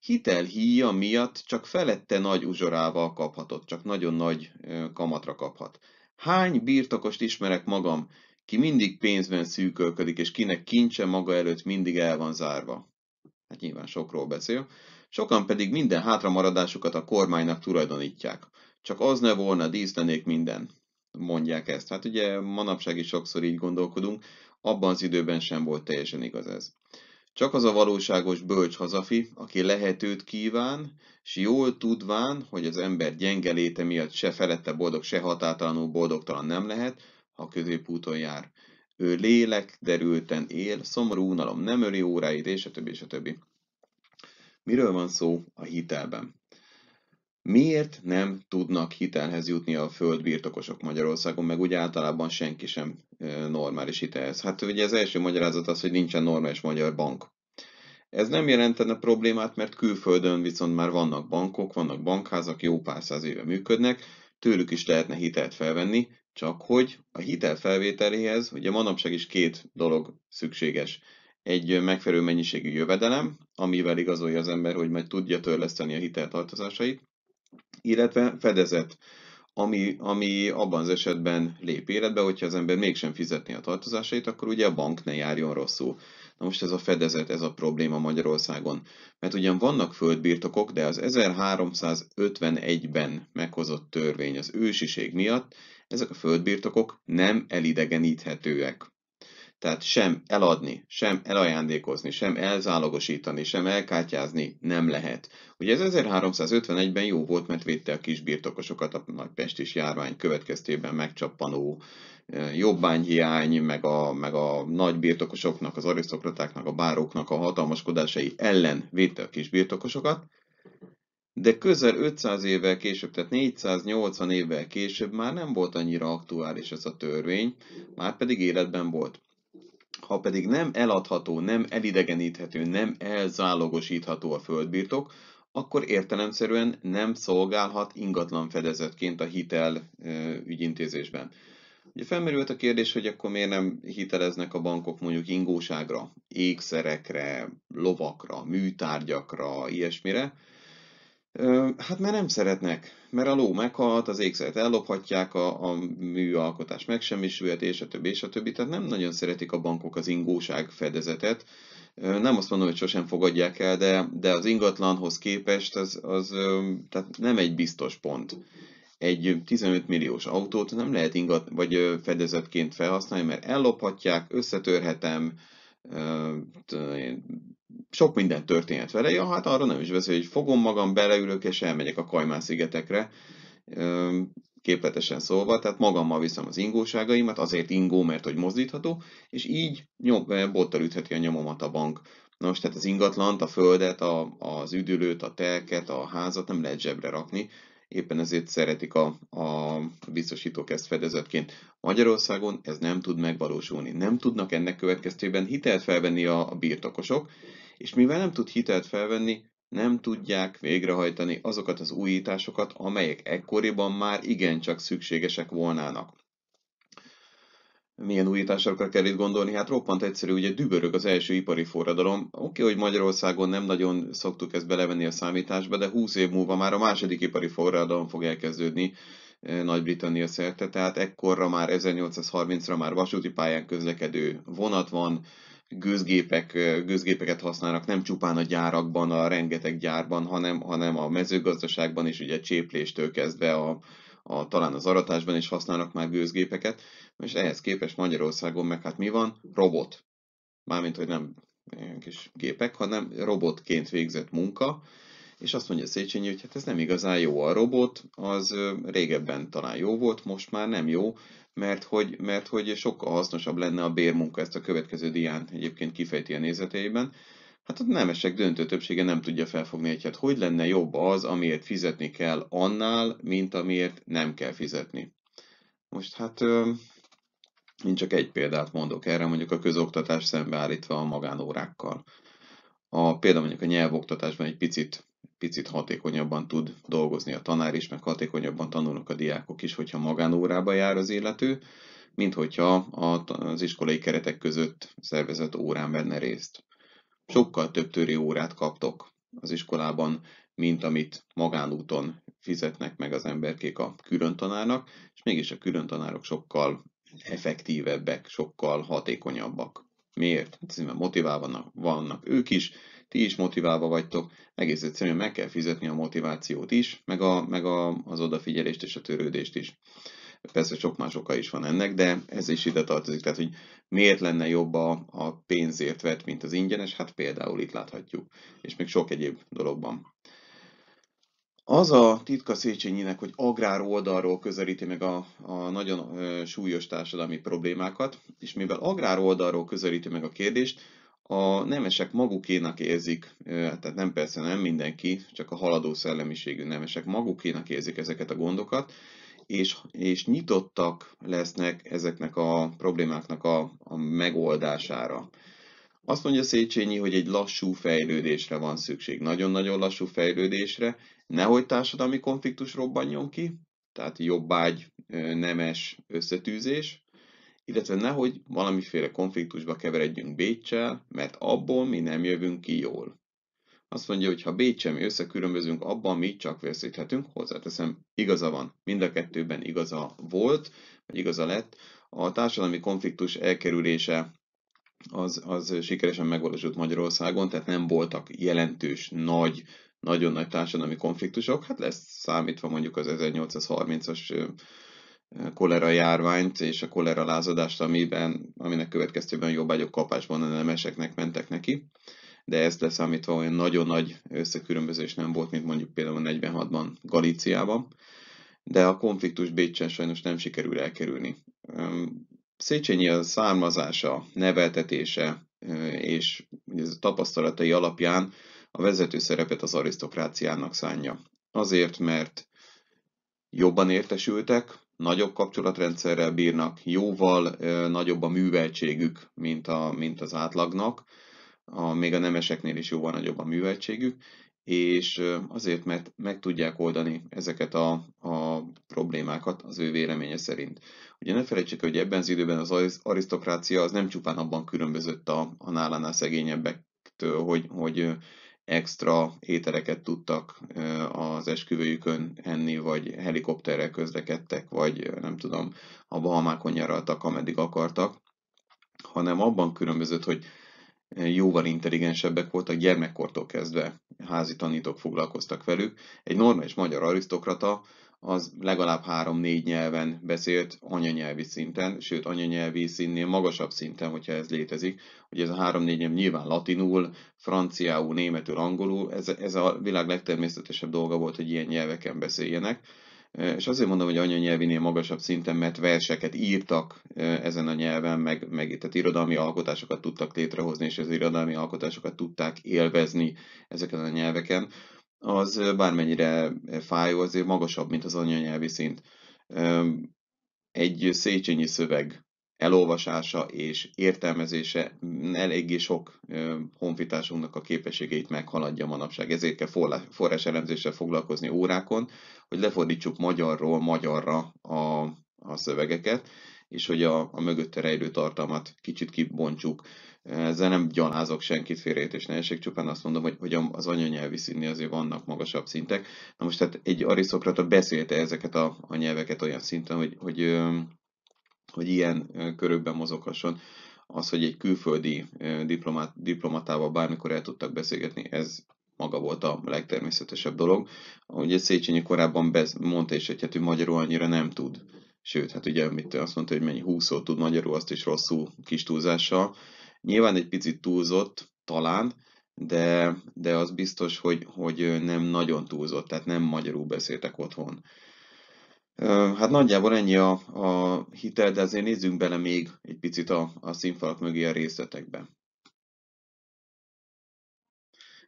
Hitel híja miatt csak felette nagy uzsorával kaphatott, csak nagyon nagy kamatra kaphat. Hány birtokost ismerek magam, ki mindig pénzben szűkölködik, és kinek kincse maga előtt mindig el van zárva. Hát nyilván sokról beszél. Sokan pedig minden hátra maradásukat a kormánynak tulajdonítják. Csak az ne volna, díszlenék minden, mondják ezt. Hát ugye manapság is sokszor így gondolkodunk, abban az időben sem volt teljesen igaz ez. Csak az a valóságos bölcs hazafi, aki lehetőt kíván, és jól tudván, hogy az ember gyenge léte miatt se felette boldog, se hatátalanul boldogtalan nem lehet, ha középúton jár. Ő lélek derülten él, szomorú unalom nem öli óráit, és a többi, és a többi. Miről van szó a hitelben? Miért nem tudnak hitelhez jutni a földbirtokosok Magyarországon, meg úgy általában senki sem normális hitelhez? Hát ugye az első magyarázat az, hogy nincsen normális magyar bank. Ez nem jelentene problémát, mert külföldön viszont már vannak bankok, vannak bankházak, jó pár száz éve működnek, tőlük is lehetne hitelt felvenni, csak hogy a hitel felvételéhez ugye manapság is két dolog szükséges. Egy megfelelő mennyiségű jövedelem, amivel igazolja az ember, hogy majd tudja törleszteni a hiteltartozásait, illetve fedezet, ami, ami abban az esetben lép életbe, hogyha az ember mégsem fizetné a tartozásait, akkor ugye a bank ne járjon rosszul. Na most ez a fedezet, ez a probléma Magyarországon. Mert ugyan vannak földbirtokok, de az 1351-ben meghozott törvény az ősiség miatt ezek a földbirtokok nem elidegeníthetőek. Tehát sem eladni, sem elajándékozni, sem elzálogosítani, sem elkátyázni nem lehet. Ugye ez 1351-ben jó volt, mert védte a kisbirtokosokat a nagypestis járvány következtében megcsappanó e, jobbányhiány, meg a, meg a nagy birtokosoknak, az arisztokratáknak, a báróknak a hatalmaskodásai ellen védte a kisbirtokosokat, de közel 500 évvel később, tehát 480 évvel később már nem volt annyira aktuális ez a törvény, már pedig életben volt. Ha pedig nem eladható, nem elidegeníthető, nem elzálogosítható a földbirtok, akkor értelemszerűen nem szolgálhat ingatlan fedezetként a hitel ügyintézésben. Ugye felmerült a kérdés, hogy akkor miért nem hiteleznek a bankok mondjuk ingóságra, ékszerekre, lovakra, műtárgyakra, ilyesmire. Hát mert nem szeretnek, mert a ló meghalt, az ékszert ellophatják, a, a műalkotás megsemmisülhet, és a többi, és a többi. Tehát nem nagyon szeretik a bankok az ingóság fedezetet. Nem azt mondom, hogy sosem fogadják el, de, de az ingatlanhoz képest az, az tehát nem egy biztos pont. Egy 15 milliós autót nem lehet ingat vagy fedezetként felhasználni, mert ellophatják, összetörhetem, sok minden történhet vele, ja, hát arra nem is beszél, hogy fogom magam, beleülök, és elmegyek a Kajmán-szigetekre, képletesen szólva, tehát magammal viszem az ingóságaimat, azért ingó, mert hogy mozdítható, és így nyom, eh, bottal ütheti a nyomomat a bank. Nos, tehát az ingatlant, a földet, a, az üdülőt, a telket, a házat nem lehet zsebre rakni, éppen ezért szeretik a, a biztosítók ezt fedezetként. Magyarországon ez nem tud megvalósulni. Nem tudnak ennek következtében hitelt felvenni a, a birtokosok, és mivel nem tud hitelt felvenni, nem tudják végrehajtani azokat az újításokat, amelyek ekkoriban már igencsak szükségesek volnának. Milyen újításokra kell itt gondolni? Hát roppant egyszerű, ugye dübörög az első ipari forradalom. Oké, okay, hogy Magyarországon nem nagyon szoktuk ezt belevenni a számításba, de 20 év múlva már a második ipari forradalom fog elkezdődni eh, Nagy-Britannia szerte, tehát ekkorra már 1830-ra már vasúti pályán közlekedő vonat van, gőzgépek, gőzgépeket használnak nem csupán a gyárakban, a rengeteg gyárban, hanem, hanem a mezőgazdaságban is, ugye csépléstől kezdve a, a, talán az aratásban is használnak már gőzgépeket, és ehhez képest Magyarországon meg hát mi van? Robot. Mármint, hogy nem ilyen kis gépek, hanem robotként végzett munka, és azt mondja Széchenyi, hogy hát ez nem igazán jó a robot, az régebben talán jó volt, most már nem jó, mert hogy, mert hogy sokkal hasznosabb lenne a bérmunka, ezt a következő dián egyébként kifejti a nézeteiben. Hát a nemesek döntő többsége nem tudja felfogni, hogy hát hogy lenne jobb az, amiért fizetni kell annál, mint amiért nem kell fizetni. Most hát én csak egy példát mondok erre, mondjuk a közoktatás szembeállítva a magánórákkal. A, például mondjuk a nyelvoktatásban egy picit picit hatékonyabban tud dolgozni a tanár is, meg hatékonyabban tanulnak a diákok is, hogyha magánórába jár az illető, mint hogyha az iskolai keretek között szervezett órán venne részt. Sokkal több töri órát kaptok az iskolában, mint amit magánúton fizetnek meg az emberkék a külön tanárnak, és mégis a külön tanárok sokkal effektívebbek, sokkal hatékonyabbak. Miért? Hát mert motiválva vannak ők is, ti is motiválva vagytok, egész egyszerűen meg kell fizetni a motivációt is, meg, a, meg a, az odafigyelést és a törődést is. Persze sok más oka is van ennek, de ez is ide tartozik. Tehát, hogy miért lenne jobb a, a pénzért vett, mint az ingyenes? Hát például itt láthatjuk, és még sok egyéb dologban. Az a titka Széchenyinek, hogy agrár oldalról közelíti meg a, a nagyon súlyos társadalmi problémákat, és mivel agrár oldalról közelíti meg a kérdést, a nemesek magukénak érzik, tehát nem persze nem mindenki, csak a haladó szellemiségű nemesek magukénak érzik ezeket a gondokat, és, és nyitottak lesznek ezeknek a problémáknak a, a megoldására. Azt mondja Széchenyi, hogy egy lassú fejlődésre van szükség, nagyon-nagyon lassú fejlődésre, nehogy társadalmi konfliktus robbanjon ki, tehát jobbágy, nemes összetűzés, illetve nehogy valamiféle konfliktusba keveredjünk Bécsel, mert abból mi nem jövünk ki jól. Azt mondja, hogy ha Bécsel mi összekülönbözünk, abban mi csak veszíthetünk, hozzáteszem, igaza van, mind a kettőben igaza volt, vagy igaza lett. A társadalmi konfliktus elkerülése az, az sikeresen megvalósult Magyarországon, tehát nem voltak jelentős, nagy, nagyon nagy társadalmi konfliktusok, hát lesz számítva mondjuk az 1830-as kolera járványt és a kolera lázadást, amiben, aminek következtében jobb vagyok kapásban a nemeseknek mentek neki. De ezt leszámítva olyan nagyon nagy összekülönbözés nem volt, mint mondjuk például 46-ban Galíciában. De a konfliktus Bécsen sajnos nem sikerül elkerülni. Széchenyi a származása, neveltetése és tapasztalatai alapján a vezető szerepet az arisztokráciának szánja. Azért, mert jobban értesültek, nagyobb kapcsolatrendszerrel bírnak, jóval nagyobb a műveltségük, mint, a, mint az átlagnak, a, még a nemeseknél is jóval nagyobb a műveltségük, és azért, mert meg tudják oldani ezeket a, a problémákat az ő véleménye szerint. Ugye ne felejtsük, hogy ebben az időben az arisztokrácia az nem csupán abban különbözött a, a nálánál szegényebbektől, hogy, hogy extra étereket tudtak az esküvőjükön enni, vagy helikopterrel közlekedtek, vagy nem tudom, a Bahamákon nyaraltak, ameddig akartak, hanem abban különbözött, hogy jóval intelligensebbek voltak, gyermekkortól kezdve házi tanítók foglalkoztak velük. Egy normális magyar arisztokrata az legalább három-négy nyelven beszélt anyanyelvi szinten, sőt anyanyelvi színnél magasabb szinten, hogyha ez létezik. Ugye ez a három-négy nyelv nyilván latinul, franciául, németül, angolul, ez, ez a világ legtermészetesebb dolga volt, hogy ilyen nyelveken beszéljenek. E, és azért mondom, hogy anyanyelvinél magasabb szinten, mert verseket írtak e, ezen a nyelven, meg, meg tehát irodalmi alkotásokat tudtak létrehozni, és az irodalmi alkotásokat tudták élvezni ezeken a nyelveken az bármennyire fájó, azért magasabb, mint az anyanyelvi szint. Egy Széchenyi szöveg elolvasása és értelmezése mm, eléggé sok honfitársunknak a képességeit meghaladja manapság. Ezért kell forráselemzéssel foglalkozni órákon, hogy lefordítsuk magyarról magyarra a, a szövegeket, és hogy a, a mögötte rejlő tartalmat kicsit kibontsuk. Ezzel nem gyalázok senkit félreértés ne esik, csupán azt mondom, hogy, hogy az anyanyelvi színnél azért vannak magasabb szintek. Na most tehát egy arisztokrata beszélte ezeket a, a nyelveket olyan szinten, hogy, hogy, hogy ilyen körökben mozoghasson az, hogy egy külföldi diplomát, diplomatával bármikor el tudtak beszélgetni, ez maga volt a legtermészetesebb dolog. Ugye Széchenyi korábban mondta is, hogy hát ő magyarul annyira nem tud sőt, hát ugye mit azt mondta, hogy mennyi 20 tud magyarul, azt is rosszul kis túlzással. Nyilván egy picit túlzott, talán, de, de az biztos, hogy, hogy nem nagyon túlzott, tehát nem magyarul beszéltek otthon. Hát nagyjából ennyi a, a hitel, de azért nézzünk bele még egy picit a, a színfalak mögé a részletekbe.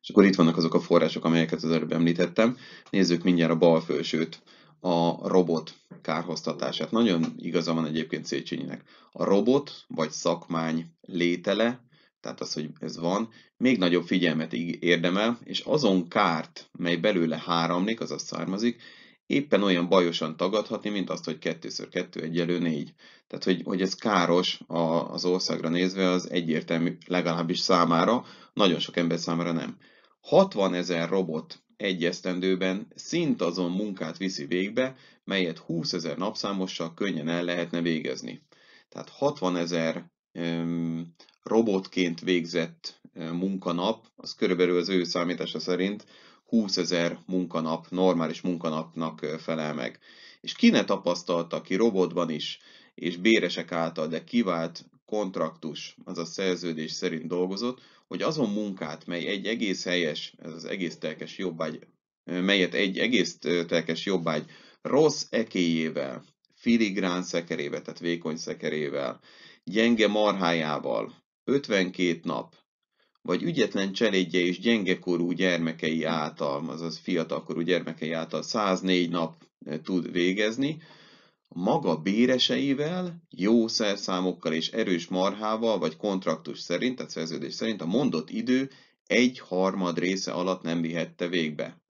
És akkor itt vannak azok a források, amelyeket az előbb említettem. Nézzük mindjárt a bal felsőt a robot kárhoztatását. Nagyon igaza van egyébként Széchenyinek. A robot vagy szakmány létele, tehát az, hogy ez van, még nagyobb figyelmet érdemel, és azon kárt, mely belőle az azaz származik, éppen olyan bajosan tagadhatni, mint azt, hogy 2x2 egyelő 4. Tehát, hogy, hogy ez káros a, az országra nézve, az egyértelmű legalábbis számára, nagyon sok ember számára nem. 60 ezer robot egy esztendőben azon munkát viszi végbe, melyet 20 ezer napszámossal könnyen el lehetne végezni. Tehát 60 ezer robotként végzett munkanap, az körülbelül az ő számítása szerint 20 ezer munkanap, normális munkanapnak felel meg. És ki ne tapasztalta ki robotban is, és béresek által, de kivált kontraktus, azaz szerződés szerint dolgozott, hogy azon munkát, mely egy egész helyes, ez az egész telkes jobbágy, melyet egy egész telkes jobbágy rossz ekéjével, filigrán szekerével, tehát vékony szekerével, gyenge marhájával, 52 nap, vagy ügyetlen cselédje és gyengekorú gyermekei által, azaz fiatalkorú gyermekei által 104 nap tud végezni, maga béreseivel, jó szerszámokkal és erős marhával, vagy kontraktus szerint, tehát szerződés szerint a mondott idő egy harmad része alatt nem vihette végbe.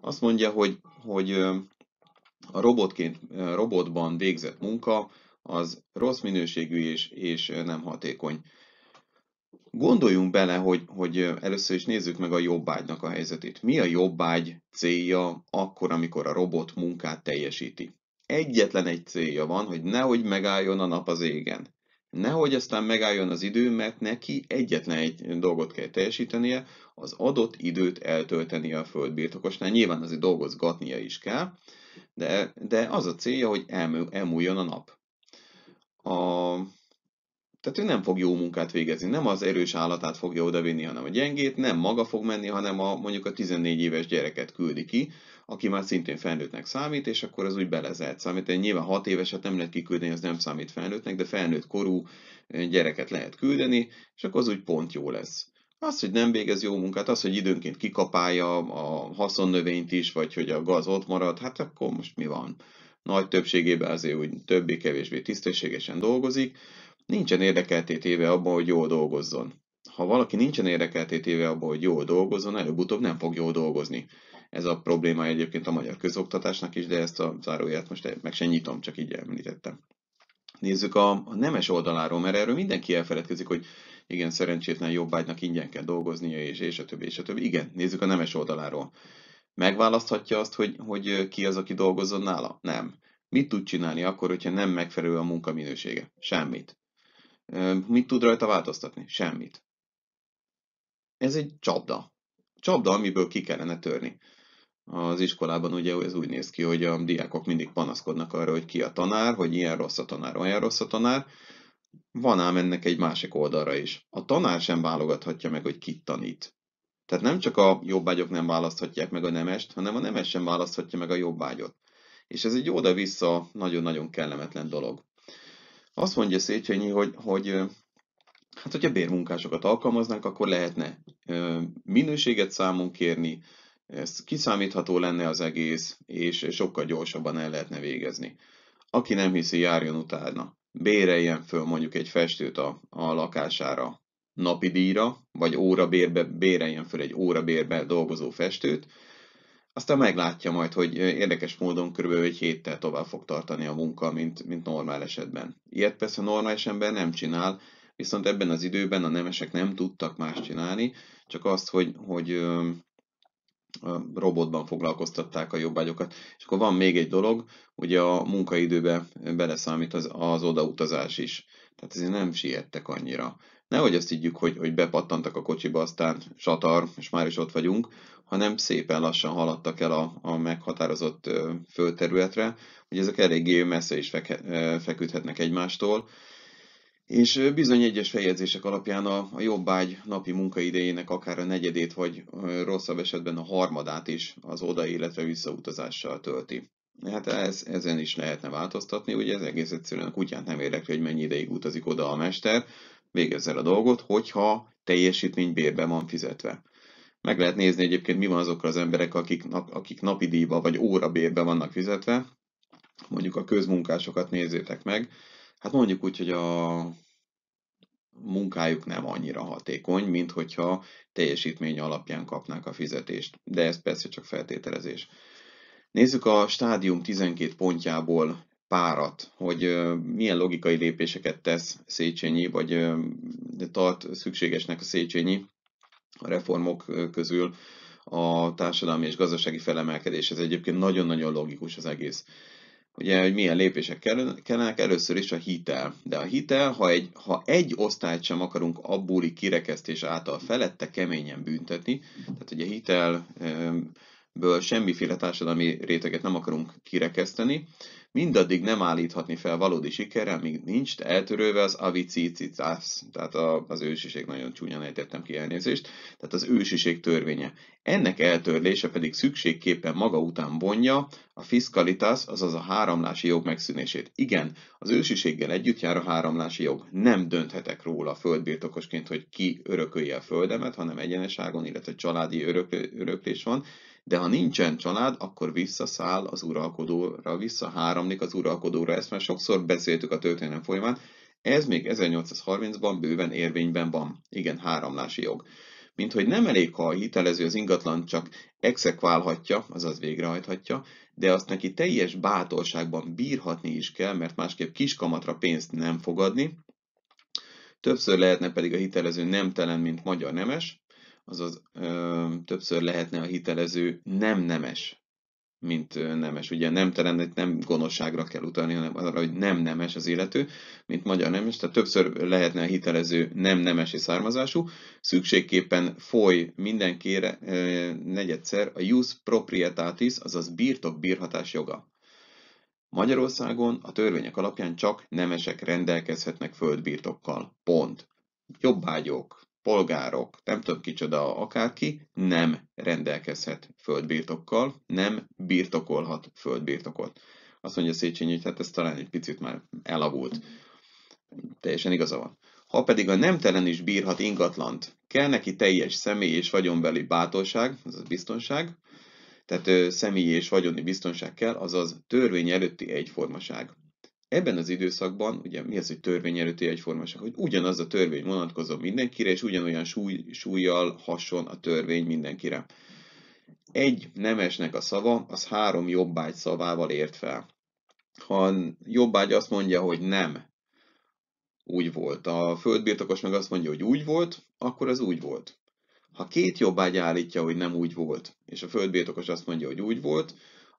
Azt mondja, hogy, hogy a robotként, robotban végzett munka az rossz minőségű és, és nem hatékony. Gondoljunk bele, hogy, hogy először is nézzük meg a jobbágynak a helyzetét. Mi a jobbágy célja akkor, amikor a robot munkát teljesíti? Egyetlen egy célja van, hogy nehogy megálljon a nap az égen. Nehogy aztán megálljon az idő, mert neki egyetlen egy dolgot kell teljesítenie, az adott időt eltölteni a földbirtokosnál. Nyilván azért dolgozgatnia is kell, de, de az a célja, hogy elmúljon a nap. A, tehát ő nem fog jó munkát végezni, nem az erős állatát fogja odavinni, hanem a gyengét, nem maga fog menni, hanem a, mondjuk a 14 éves gyereket küldi ki, aki már szintén felnőttnek számít, és akkor az úgy belezelt számít. Nyilván 6 éveset hát nem lehet kiküldeni, az nem számít felnőttnek, de felnőtt korú gyereket lehet küldeni, és akkor az úgy pont jó lesz. Az, hogy nem végez jó munkát, az, hogy időnként kikapálja a haszonnövényt is, vagy hogy a gaz ott marad, hát akkor most mi van? Nagy többségében azért úgy többé-kevésbé tisztességesen dolgozik, nincsen érdekeltétéve abban, hogy jól dolgozzon. Ha valaki nincsen érdekeltétéve abban, hogy jól dolgozzon, előbb-utóbb nem fog jól dolgozni. Ez a probléma egyébként a magyar közoktatásnak is, de ezt a záróját most meg sem nyitom, csak így említettem. Nézzük a, a nemes oldaláról, mert erről mindenki elfeledkezik, hogy igen, szerencsétlen jobbágynak ingyen kell dolgoznia, és, és a többi, és a többi. Igen, nézzük a nemes oldaláról. Megválaszthatja azt, hogy, hogy ki az, aki dolgozzon nála? Nem. Mit tud csinálni akkor, hogyha nem megfelelő a munkaminősége? Semmit. Mit tud rajta változtatni? Semmit. Ez egy csapda. Csapda, amiből ki kellene törni az iskolában ugye ez úgy néz ki, hogy a diákok mindig panaszkodnak arra, hogy ki a tanár, hogy ilyen rossz a tanár, olyan rossz a tanár. Van ám ennek egy másik oldalra is. A tanár sem válogathatja meg, hogy kit tanít. Tehát nem csak a jobbágyok nem választhatják meg a nemest, hanem a nemes sem választhatja meg a jobbágyot. És ez egy oda-vissza nagyon-nagyon kellemetlen dolog. Azt mondja Széchenyi, hogy, hogy hát hogyha bérmunkásokat alkalmaznánk, akkor lehetne minőséget számon kérni, ez kiszámítható lenne az egész, és sokkal gyorsabban el lehetne végezni. Aki nem hiszi, járjon utána. Béreljen föl mondjuk egy festőt a, a lakására napi díjra, vagy órabérbe, béreljen föl egy órabérbe dolgozó festőt, aztán meglátja majd, hogy érdekes módon kb. egy héttel tovább fog tartani a munka, mint, mint normál esetben. Ilyet persze normális ember nem csinál, viszont ebben az időben a nemesek nem tudtak más csinálni, csak azt, hogy, hogy robotban foglalkoztatták a jobbágyokat. És akkor van még egy dolog, hogy a munkaidőbe beleszámít az, az odautazás is. Tehát ezért nem siettek annyira. Nehogy azt higgyük, hogy, hogy bepattantak a kocsiba, aztán satar, és már is ott vagyunk, hanem szépen lassan haladtak el a, a meghatározott földterületre. hogy ezek eléggé messze is fek, feküdhetnek egymástól, és bizony egyes feljegyzések alapján a, jobbágy napi munkaidejének akár a negyedét, vagy rosszabb esetben a harmadát is az oda, illetve visszautazással tölti. Hát ez, ezen is lehetne változtatni, ugye ez egész egyszerűen a kutyát nem érdekli, hogy mennyi ideig utazik oda a mester, végezz el a dolgot, hogyha teljesítménybérbe van fizetve. Meg lehet nézni egyébként, mi van azokkal az emberek, akik, akik napi díjba vagy órabérbe vannak fizetve. Mondjuk a közmunkásokat nézzétek meg, hát mondjuk úgy, hogy a munkájuk nem annyira hatékony, mint hogyha teljesítmény alapján kapnák a fizetést. De ez persze csak feltételezés. Nézzük a stádium 12 pontjából párat, hogy milyen logikai lépéseket tesz Széchenyi, vagy tart szükségesnek a Széchenyi a reformok közül a társadalmi és gazdasági felemelkedés. Ez egyébként nagyon-nagyon logikus az egész. Ugye, hogy milyen lépések kellenek, először is a hitel. De a hitel, ha egy, ha egy osztályt sem akarunk abbúli kirekesztés által felette keményen büntetni, tehát ugye hitelből semmiféle társadalmi réteget nem akarunk kirekeszteni, mindaddig nem állíthatni fel valódi sikerre, amíg nincs eltörölve az avicicitas, tehát a, az ősiség, nagyon csúnyan ejtettem ki elnézést, tehát az ősiség törvénye. Ennek eltörlése pedig szükségképpen maga után vonja a fiskalitas, azaz a háromlási jog megszűnését. Igen, az ősiséggel együtt jár a háromlási jog. Nem dönthetek róla földbirtokosként, hogy ki örökölje a földemet, hanem egyeneságon, illetve családi örök, öröklés van, de ha nincsen család, akkor visszaszáll az uralkodóra, visszaháramlik az uralkodóra. Ezt már sokszor beszéltük a történelem folyamán. Ez még 1830-ban bőven érvényben van. Igen, háramlási jog. Mint hogy nem elég, ha a hitelező az ingatlan csak exekválhatja, azaz végrehajthatja, de azt neki teljes bátorságban bírhatni is kell, mert másképp kiskamatra pénzt nem fogadni. Többször lehetne pedig a hitelező nemtelen, mint magyar nemes, azaz ö, többször lehetne a hitelező nem nemes, mint nemes. Ugye nemtelen, nem gonoszságra kell utalni, hanem arra, hogy nem nemes az illető, mint magyar nemes, tehát többször lehetne a hitelező nem nemesi származású, szükségképpen foly mindenkére ö, negyedszer a jus proprietatis, azaz birtok bírhatás joga. Magyarországon a törvények alapján csak nemesek rendelkezhetnek földbirtokkal. Pont. jobbágyok polgárok, nem tudom kicsoda akárki, nem rendelkezhet földbirtokkal, nem birtokolhat földbirtokot. Azt mondja Széchenyi, hogy hát ez talán egy picit már elavult. Teljesen igaza van. Ha pedig a nemtelen is bírhat ingatlant, kell neki teljes személy és vagyonbeli bátorság, azaz biztonság, tehát személyi és vagyoni biztonság kell, azaz törvény előtti egyformaság. Ebben az időszakban, ugye mi az, hogy törvény előtti egyformaság, hogy ugyanaz a törvény vonatkozó mindenkire, és ugyanolyan súly, súlyjal hason a törvény mindenkire. Egy nemesnek a szava, az három jobbágy szavával ért fel. Ha jobbágy azt mondja, hogy nem, úgy volt. A földbirtokos meg azt mondja, hogy úgy volt, akkor az úgy volt. Ha két jobbágy állítja, hogy nem úgy volt, és a földbirtokos azt mondja, hogy úgy volt,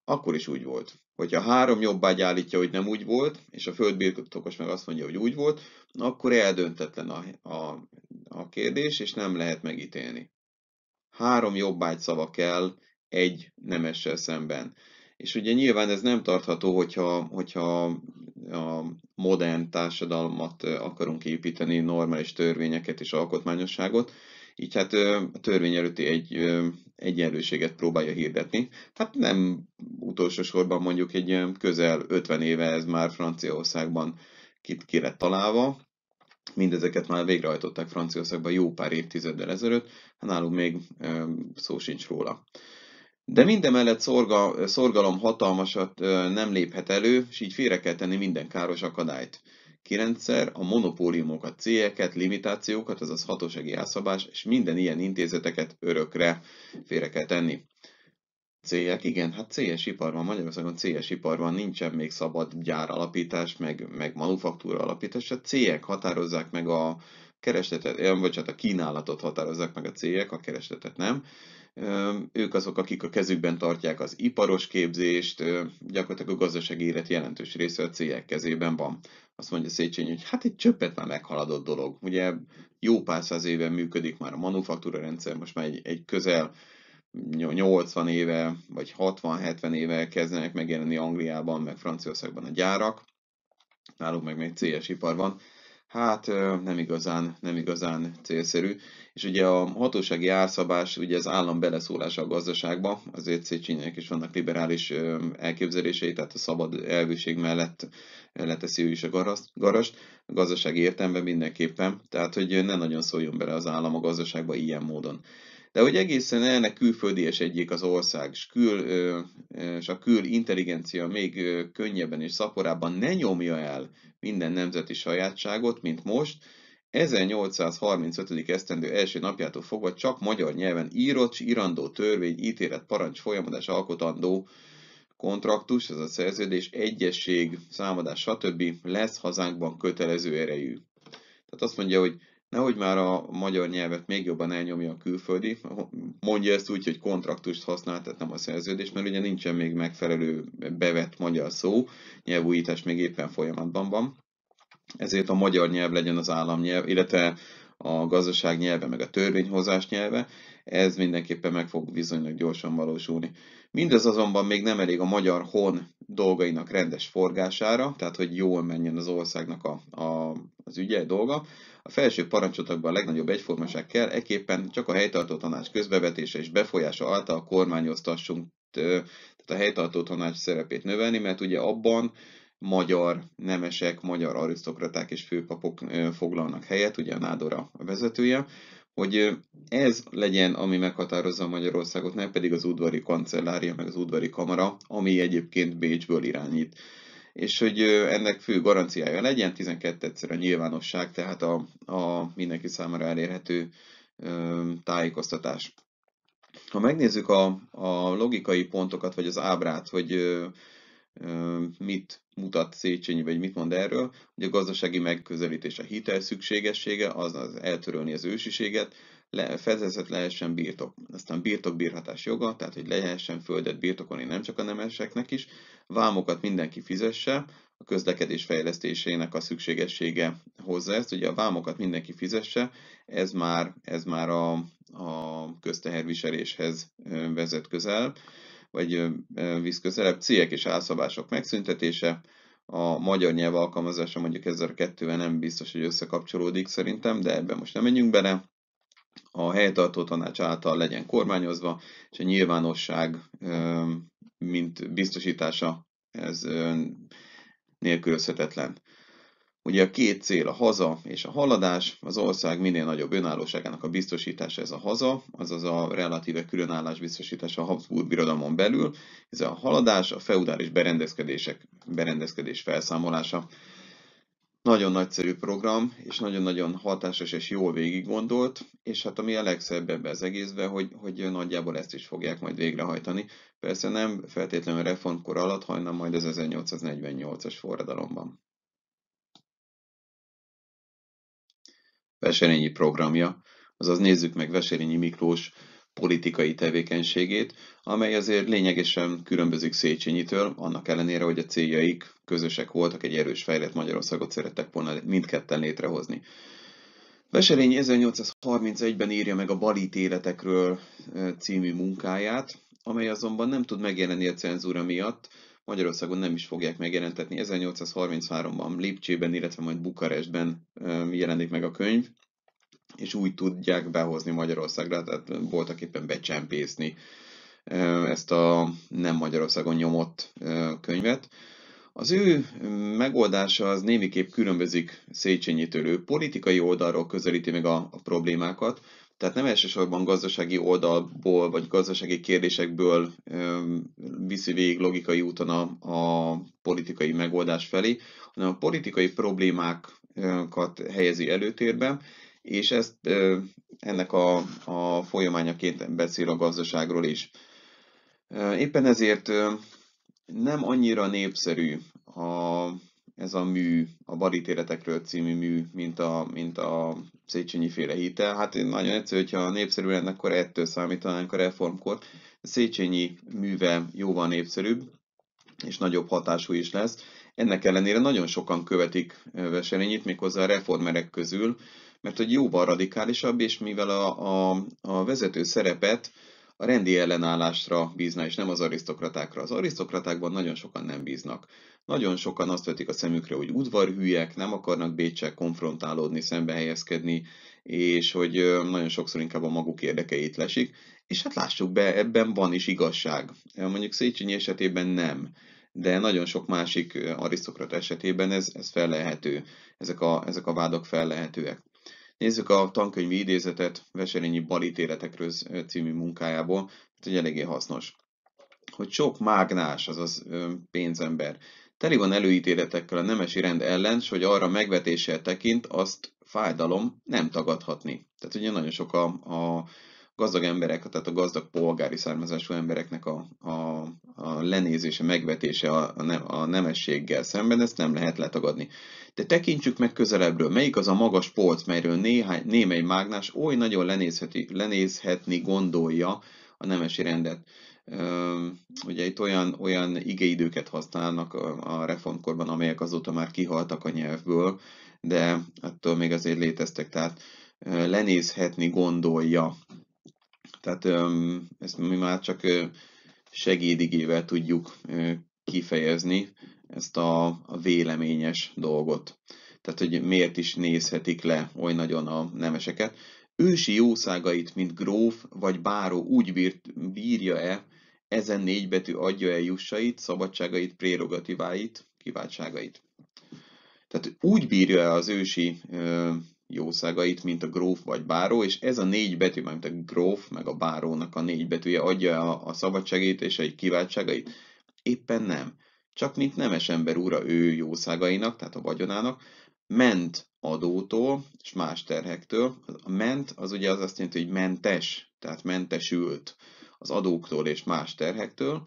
akkor is úgy volt. Hogyha három jobbágy állítja, hogy nem úgy volt, és a földbirtokos meg azt mondja, hogy úgy volt, akkor eldöntetlen a, a, a kérdés, és nem lehet megítélni. Három jobbágy szava kell egy nemessel szemben. És ugye nyilván ez nem tartható, hogyha, hogyha a modern társadalmat akarunk építeni, normális törvényeket és alkotmányosságot, így hát a törvény előtti egy egyenlőséget próbálja hirdetni. Hát nem utolsó sorban mondjuk egy közel 50 éve ez már Franciaországban ki lett találva, mindezeket már végrehajtották Franciaországban jó pár évtizeddel ezelőtt, hát nálunk még szó sincs róla. De mindemellett szorga, szorgalom hatalmasat nem léphet elő, és így félre kell tenni minden káros akadályt rendszer a monopóliumokat, cégeket, limitációkat, azaz hatósági elszabás, és minden ilyen intézeteket örökre félre kell tenni. Cégek, igen, hát céges ipar van, Magyarországon céges ipar van, nincsen még szabad gyáralapítás, meg, meg manufaktúra alapítás, a cégek határozzák meg a, keresletet, eh, hát a kínálatot határozzák meg a cégek, a keresletet nem. Ők azok, akik a kezükben tartják az iparos képzést, gyakorlatilag a gazdasági élet jelentős része a cégek kezében van. Azt mondja Széchenyi, hogy hát egy csöppet már meghaladott dolog. Ugye jó pár száz éve működik már a manufaktúra rendszer, most már egy, egy közel 80 éve, vagy 60-70 éve kezdenek megjelenni Angliában, meg Franciaországban a gyárak, náluk meg még céges ipar van hát nem igazán, nem igazán célszerű. És ugye a hatósági árszabás, ugye az állam beleszólása a gazdaságba, azért Széchenyinek is vannak liberális elképzelései, tehát a szabad elvűség mellett leteszi ő is a garast, a gazdaság értelme mindenképpen, tehát hogy ne nagyon szóljon bele az állam a gazdaságba ilyen módon. De hogy egészen külföldi és egyik az ország, és, kül, és a kül intelligencia még könnyebben és szaporában ne nyomja el minden nemzeti sajátságot, mint most, 1835. esztendő első napjától fogva csak magyar nyelven írott s irandó törvény, ítélet, parancs, folyamodás, alkotandó kontraktus, ez a szerződés, egyesség, számadás, stb. lesz hazánkban kötelező erejű. Tehát azt mondja, hogy nehogy már a magyar nyelvet még jobban elnyomja a külföldi, mondja ezt úgy, hogy kontraktust használ, tehát nem a szerződés, mert ugye nincsen még megfelelő bevett magyar szó, nyelvújítás még éppen folyamatban van, ezért a magyar nyelv legyen az államnyelv, illetve a gazdaság nyelve, meg a törvényhozás nyelve, ez mindenképpen meg fog viszonylag gyorsan valósulni. Mindez azonban még nem elég a magyar hon dolgainak rendes forgására, tehát hogy jól menjen az országnak a, a, az ügye, dolga. A felső parancsotokban a legnagyobb egyformaság kell, eképpen csak a helytartó tanács közbevetése és befolyása által kormányoztassunk, tehát a helytartó tanács szerepét növelni, mert ugye abban magyar nemesek, magyar arisztokraták és főpapok foglalnak helyet, ugye a Nádora a vezetője, hogy ez legyen, ami meghatározza Magyarországot, nem pedig az udvari kancellária, meg az udvari kamara, ami egyébként Bécsből irányít. És hogy ennek fő garanciája legyen 12-szer a nyilvánosság, tehát a, a mindenki számára elérhető tájékoztatás. Ha megnézzük a, a logikai pontokat, vagy az ábrát, hogy mit mutat Széchenyi, vagy mit mond erről, hogy a gazdasági megközelítés a hitel szükségessége, azaz eltörölni az ősiséget, le, fedezet lehessen birtok. Aztán birtok bírhatás joga, tehát hogy lehessen földet birtokolni nem csak a nemeseknek is, vámokat mindenki fizesse, a közlekedés fejlesztésének a szükségessége hozza ezt, ugye a vámokat mindenki fizesse, ez már, ez már a, a közteherviseléshez vezet közel vagy visz közelebb, céljek és álszabások megszüntetése, a magyar nyelv alkalmazása mondjuk ezzel a kettővel nem biztos, hogy összekapcsolódik szerintem, de ebben most nem menjünk bele. A helytartó tanács által legyen kormányozva, és a nyilvánosság, mint biztosítása, ez nélkülözhetetlen. Ugye a két cél a haza és a haladás, az ország minél nagyobb önállóságának a biztosítása ez a haza, azaz a relatíve különállás biztosítása a Habsburg birodalmon belül, ez a haladás, a feudális berendezkedések, berendezkedés felszámolása. Nagyon nagyszerű program, és nagyon-nagyon hatásos és jól végig gondolt, és hát ami a legszebb ebbe az egészbe, hogy, hogy nagyjából ezt is fogják majd végrehajtani. Persze nem feltétlenül reformkor alatt, hanem majd az 1848-as forradalomban. Veselényi programja, azaz nézzük meg Veselényi Miklós politikai tevékenységét, amely azért lényegesen különbözik Széchenyitől, annak ellenére, hogy a céljaik közösek voltak, egy erős fejlett Magyarországot szerettek volna mindketten létrehozni. Veselény 1831-ben írja meg a életekről című munkáját, amely azonban nem tud megjelenni a cenzúra miatt, Magyarországon nem is fogják megjelentetni. 1833-ban Lépcsében, illetve majd Bukarestben jelenik meg a könyv, és úgy tudják behozni Magyarországra, tehát voltak éppen becsempészni ezt a nem Magyarországon nyomott könyvet. Az ő megoldása az némiképp különbözik Széchenyitől. Ő politikai oldalról közelíti meg a, a problémákat, tehát nem elsősorban gazdasági oldalból, vagy gazdasági kérdésekből viszi végig logikai úton a, a politikai megoldás felé, hanem a politikai problémákat helyezi előtérbe, és ezt ennek a, a folyamányaként beszél a gazdaságról is. Éppen ezért nem annyira népszerű a ez a mű, a baritéretekről című mű, mint a, mint a Széchenyi féle hitel. Hát nagyon egyszerű, hogyha népszerű lenne, akkor ettől számítanánk a reformkort. A Széchenyi műve jóval népszerűbb, és nagyobb hatású is lesz. Ennek ellenére nagyon sokan követik Veselényit, méghozzá a reformerek közül, mert hogy jóval radikálisabb, és mivel a, a, a vezető szerepet a rendi ellenállásra bízna, és nem az arisztokratákra. Az arisztokratákban nagyon sokan nem bíznak. Nagyon sokan azt vetik a szemükre, hogy udvarhűek, nem akarnak Bécsel konfrontálódni, szembe helyezkedni, és hogy nagyon sokszor inkább a maguk érdekeit lesik. És hát lássuk be, ebben van is igazság. Mondjuk Széchenyi esetében nem de nagyon sok másik arisztokrata esetében ez, ez lehető, ezek a, ezek a fel lehetőek. Nézzük a tankönyvi idézetet Veselényi balítéletekről című munkájából, hát egy eléggé hasznos. Hogy sok mágnás, azaz pénzember, teli van előítéletekkel a nemesi rend ellen, s hogy arra megvetéssel tekint, azt fájdalom nem tagadhatni. Tehát ugye nagyon sok a, a gazdag emberek, tehát a gazdag polgári származású embereknek a, a, a lenézése, megvetése a, a, nem, a nemességgel szemben, ezt nem lehet letagadni. De tekintsük meg közelebbről, melyik az a magas polc, melyről néhány, némely mágnás oly nagyon lenézheti, lenézhetni gondolja a nemesi rendet. Ugye itt olyan, olyan igeidőket használnak a reformkorban, amelyek azóta már kihaltak a nyelvből, de attól még azért léteztek, tehát lenézhetni gondolja tehát ezt mi már csak segédigével tudjuk kifejezni ezt a véleményes dolgot. Tehát, hogy miért is nézhetik le oly nagyon a nemeseket. Ősi jószágait, mint gróf vagy báró úgy bírja-e, ezen négy betű adja el jussait, szabadságait, prérogatíváit, kiváltságait. Tehát úgy bírja el az ősi jószágait, mint a gróf vagy báró, és ez a négy betű, mint a gróf meg a bárónak a négy betűje adja a, a szabadságét és egy kiváltságait? Éppen nem. Csak mint nemes ember úra ő jószágainak, tehát a vagyonának, ment adótól és más terhektől. A ment az ugye az azt jelenti, hogy mentes, tehát mentesült az adóktól és más terhektől,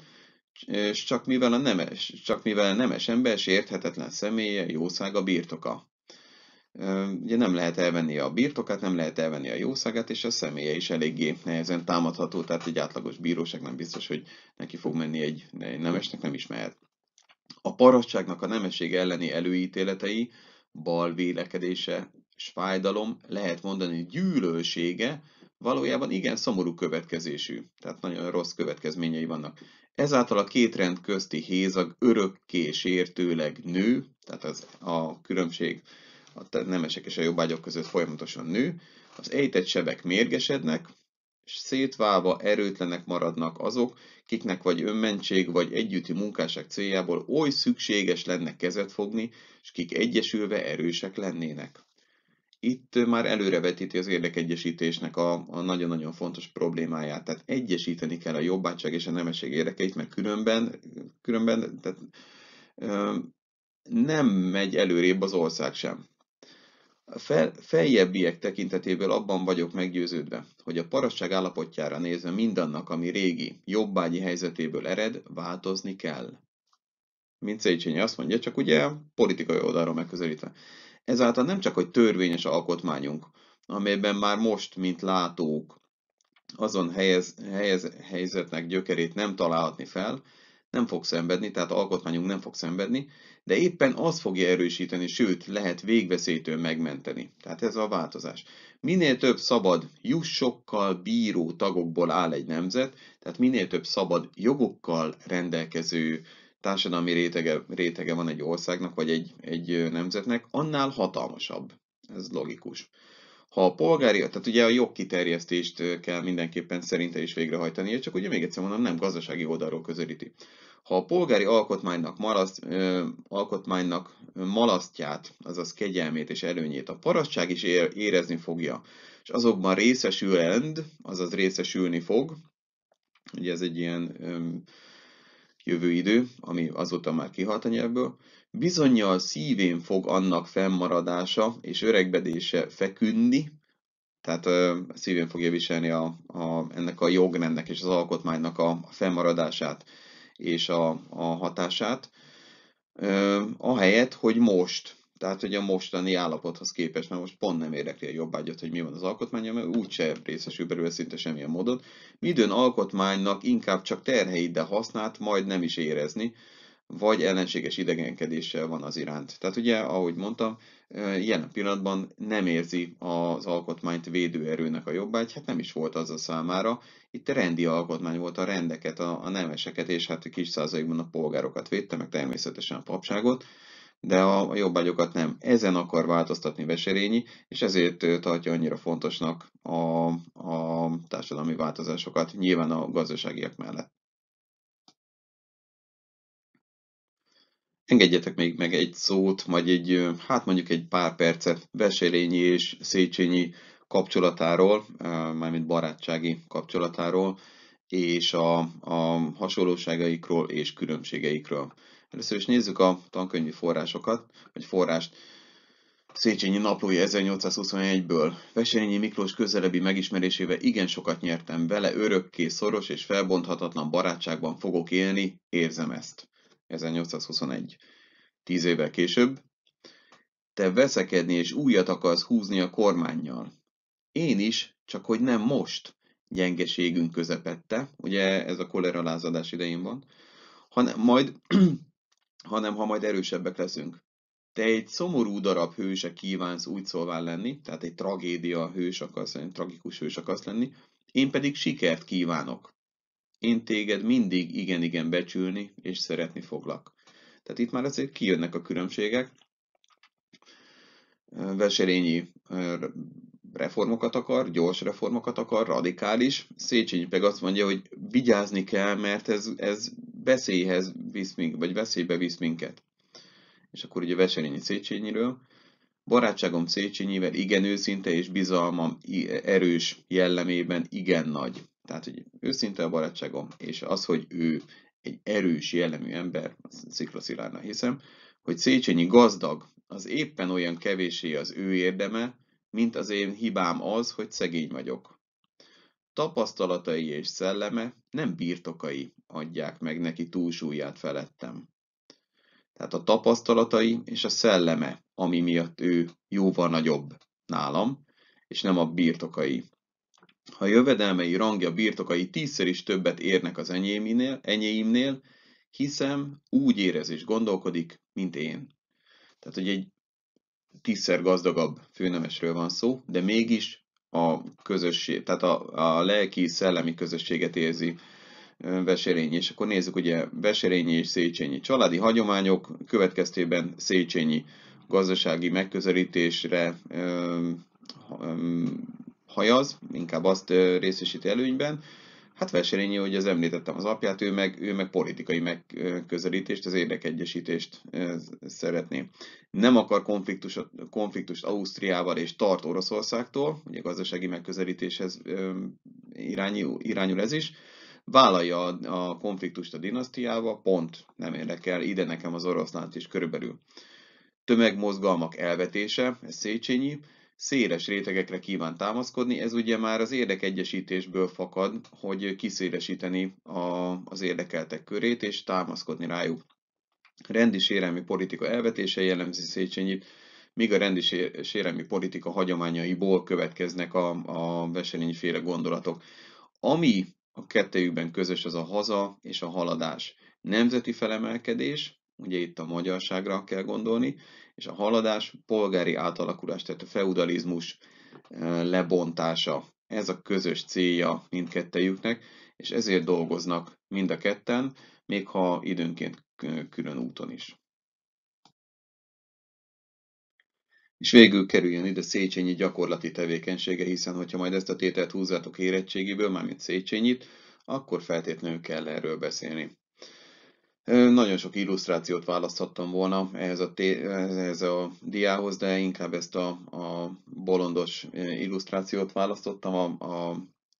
és csak mivel a nemes, csak mivel a nemes ember sérthetetlen személye, jószága birtoka ugye nem lehet elvenni a birtokát, nem lehet elvenni a jószágát, és a személye is eléggé nehezen támadható, tehát egy átlagos bíróság nem biztos, hogy neki fog menni egy, nemesnek, nem ismerhet. A parasságnak a nemesség elleni előítéletei, bal vélekedése, fájdalom, lehet mondani gyűlölsége, valójában igen szomorú következésű, tehát nagyon rossz következményei vannak. Ezáltal a két rend közti hézag örökké sértőleg nő, tehát az a különbség a nemesek és a jobbágyok között folyamatosan nő, az ejtett sebek mérgesednek, és szétválva erőtlenek maradnak azok, kiknek vagy önmentség vagy együtti munkásság céljából oly szükséges lenne kezet fogni, és kik egyesülve erősek lennének. Itt már előrevetíti az érdekegyesítésnek a, nagyon-nagyon fontos problémáját. Tehát egyesíteni kell a jobbátság és a nemesség érdekeit, mert különben, különben tehát, ö, nem megy előrébb az ország sem. A fel, feljebbiek tekintetéből abban vagyok meggyőződve, hogy a parasság állapotjára nézve mindannak, ami régi, jobbágyi helyzetéből ered, változni kell. Mint Széchenyi azt mondja, csak ugye politikai oldalról megközelítve. Ezáltal nem csak, hogy törvényes alkotmányunk, amelyben már most, mint látók, azon helyez, helyez, helyzetnek gyökerét nem találhatni fel, nem fog szenvedni, tehát alkotmányunk nem fog szenvedni, de éppen az fogja erősíteni, sőt, lehet végveszélytől megmenteni. Tehát ez a változás. Minél több szabad jussokkal bíró tagokból áll egy nemzet, tehát minél több szabad jogokkal rendelkező társadalmi rétege, rétege van egy országnak, vagy egy, egy nemzetnek, annál hatalmasabb. Ez logikus. Ha a polgári, tehát ugye a jogkiterjesztést kell mindenképpen szerinte is végrehajtani, csak ugye még egyszer mondom, nem gazdasági oldalról közelíti. Ha a polgári alkotmánynak, malaszt, ö, alkotmánynak malasztját, azaz kegyelmét és előnyét a parasztság is érezni fogja, és azokban részesülend, azaz részesülni fog, ugye ez egy ilyen ö, jövő idő, ami azóta már kihalt a nyelvből, Bizonnyal szívén fog annak fennmaradása és öregedése feküdni, tehát szívén fogja viselni a, a, ennek a jogrendnek és az alkotmánynak a fennmaradását és a, a hatását, ahelyett, hogy most, tehát hogy a mostani állapothoz képest, mert most pont nem érdekli a jobbágyat, hogy mi van az alkotmánya, mert úgyse részesül belőle szinte semmilyen módon. Midőn alkotmánynak inkább csak terheit, de hasznát majd nem is érezni, vagy ellenséges idegenkedéssel van az iránt. Tehát ugye, ahogy mondtam, jelen pillanatban nem érzi az alkotmányt védőerőnek a jobbágy, hát nem is volt az a számára. Itt rendi alkotmány volt a rendeket, a, a nemeseket, és hát kis százalékban a polgárokat védte, meg természetesen a papságot, de a, a jobbágyokat nem. Ezen akar változtatni Veserényi, és ezért tartja annyira fontosnak a, a társadalmi változásokat, nyilván a gazdaságiak mellett. Engedjetek még meg egy szót, vagy egy, hát mondjuk egy pár percet Veselényi és Széchenyi kapcsolatáról, mármint barátsági kapcsolatáról, és a, a hasonlóságaikról és különbségeikről. Először is nézzük a tankönyvi forrásokat, vagy forrást. Széchenyi naplója 1821-ből. Veselényi Miklós közelebbi megismerésével igen sokat nyertem vele, örökké, szoros és felbonthatatlan barátságban fogok élni, érzem ezt. 1821. Tíz évvel később, te veszekedni és újat akarsz húzni a kormányjal. Én is, csak hogy nem most, gyengeségünk közepette, ugye ez a kolera lázadás idején van, hanem, majd, hanem ha majd erősebbek leszünk. Te egy szomorú darab hőse kívánsz úgy szólván lenni, tehát egy tragédia hős akarsz lenni, tragikus hős akarsz lenni, én pedig sikert kívánok én téged mindig igen-igen becsülni és szeretni foglak. Tehát itt már azért kijönnek a különbségek. Veselényi reformokat akar, gyors reformokat akar, radikális. Széchenyi pedig azt mondja, hogy vigyázni kell, mert ez, ez veszélyhez visz minket, vagy veszélybe visz minket. És akkor ugye Veselényi Széchenyiről. Barátságom Széchenyivel igen őszinte és bizalmam erős jellemében igen nagy. Tehát, hogy őszinte a barátságom, és az, hogy ő egy erős jellemű ember, Szikla Szilárdnak hiszem, hogy Széchenyi gazdag, az éppen olyan kevésé az ő érdeme, mint az én hibám az, hogy szegény vagyok. Tapasztalatai és szelleme nem birtokai adják meg neki túlsúlyát felettem. Tehát a tapasztalatai és a szelleme, ami miatt ő jóval nagyobb nálam, és nem a birtokai, ha a jövedelmei rangja birtokai tízszer is többet érnek az enyéminél, enyémnél, hiszem, úgy érez és gondolkodik, mint én. Tehát, hogy egy tízszer gazdagabb főnemesről van szó, de mégis a közösség, tehát a, a lelki-szellemi közösséget érzi Veserényi. És akkor nézzük, ugye Veserényi és Széchenyi családi hagyományok következtében Széchenyi gazdasági megközelítésre ö, ö, hajaz, inkább azt részesíti előnyben. Hát verselényi, hogy az említettem az apját, ő meg, ő meg politikai megközelítést, az érdekegyesítést szeretné. Nem akar konfliktust, konfliktust Ausztriával és tart Oroszországtól, ugye gazdasági megközelítéshez irányul, irányul ez is, vállalja a, konfliktust a dinasztiával, pont nem érdekel, ide nekem az oroszlánt is körülbelül. Tömegmozgalmak elvetése, ez Széchenyi, széles rétegekre kíván támaszkodni, ez ugye már az érdekegyesítésből fakad, hogy kiszélesíteni a, az érdekeltek körét és támaszkodni rájuk. Rendi sérelmi politika elvetése jellemzi Széchenyit, míg a rendi sérelmi politika hagyományaiból következnek a, a féle gondolatok. Ami a kettőjükben közös az a haza és a haladás. Nemzeti felemelkedés, ugye itt a magyarságra kell gondolni, és a haladás polgári átalakulás, tehát a feudalizmus eh, lebontása. Ez a közös célja mindkettejüknek, és ezért dolgoznak mind a ketten, még ha időnként eh, külön úton is. És végül kerüljön ide Széchenyi gyakorlati tevékenysége, hiszen hogyha majd ezt a tételt húzzátok érettségiből, mármint Széchenyit, akkor feltétlenül kell erről beszélni. Nagyon sok illusztrációt választhattam volna ehhez a, ehhez a diához, de inkább ezt a, a bolondos illusztrációt választottam, a, a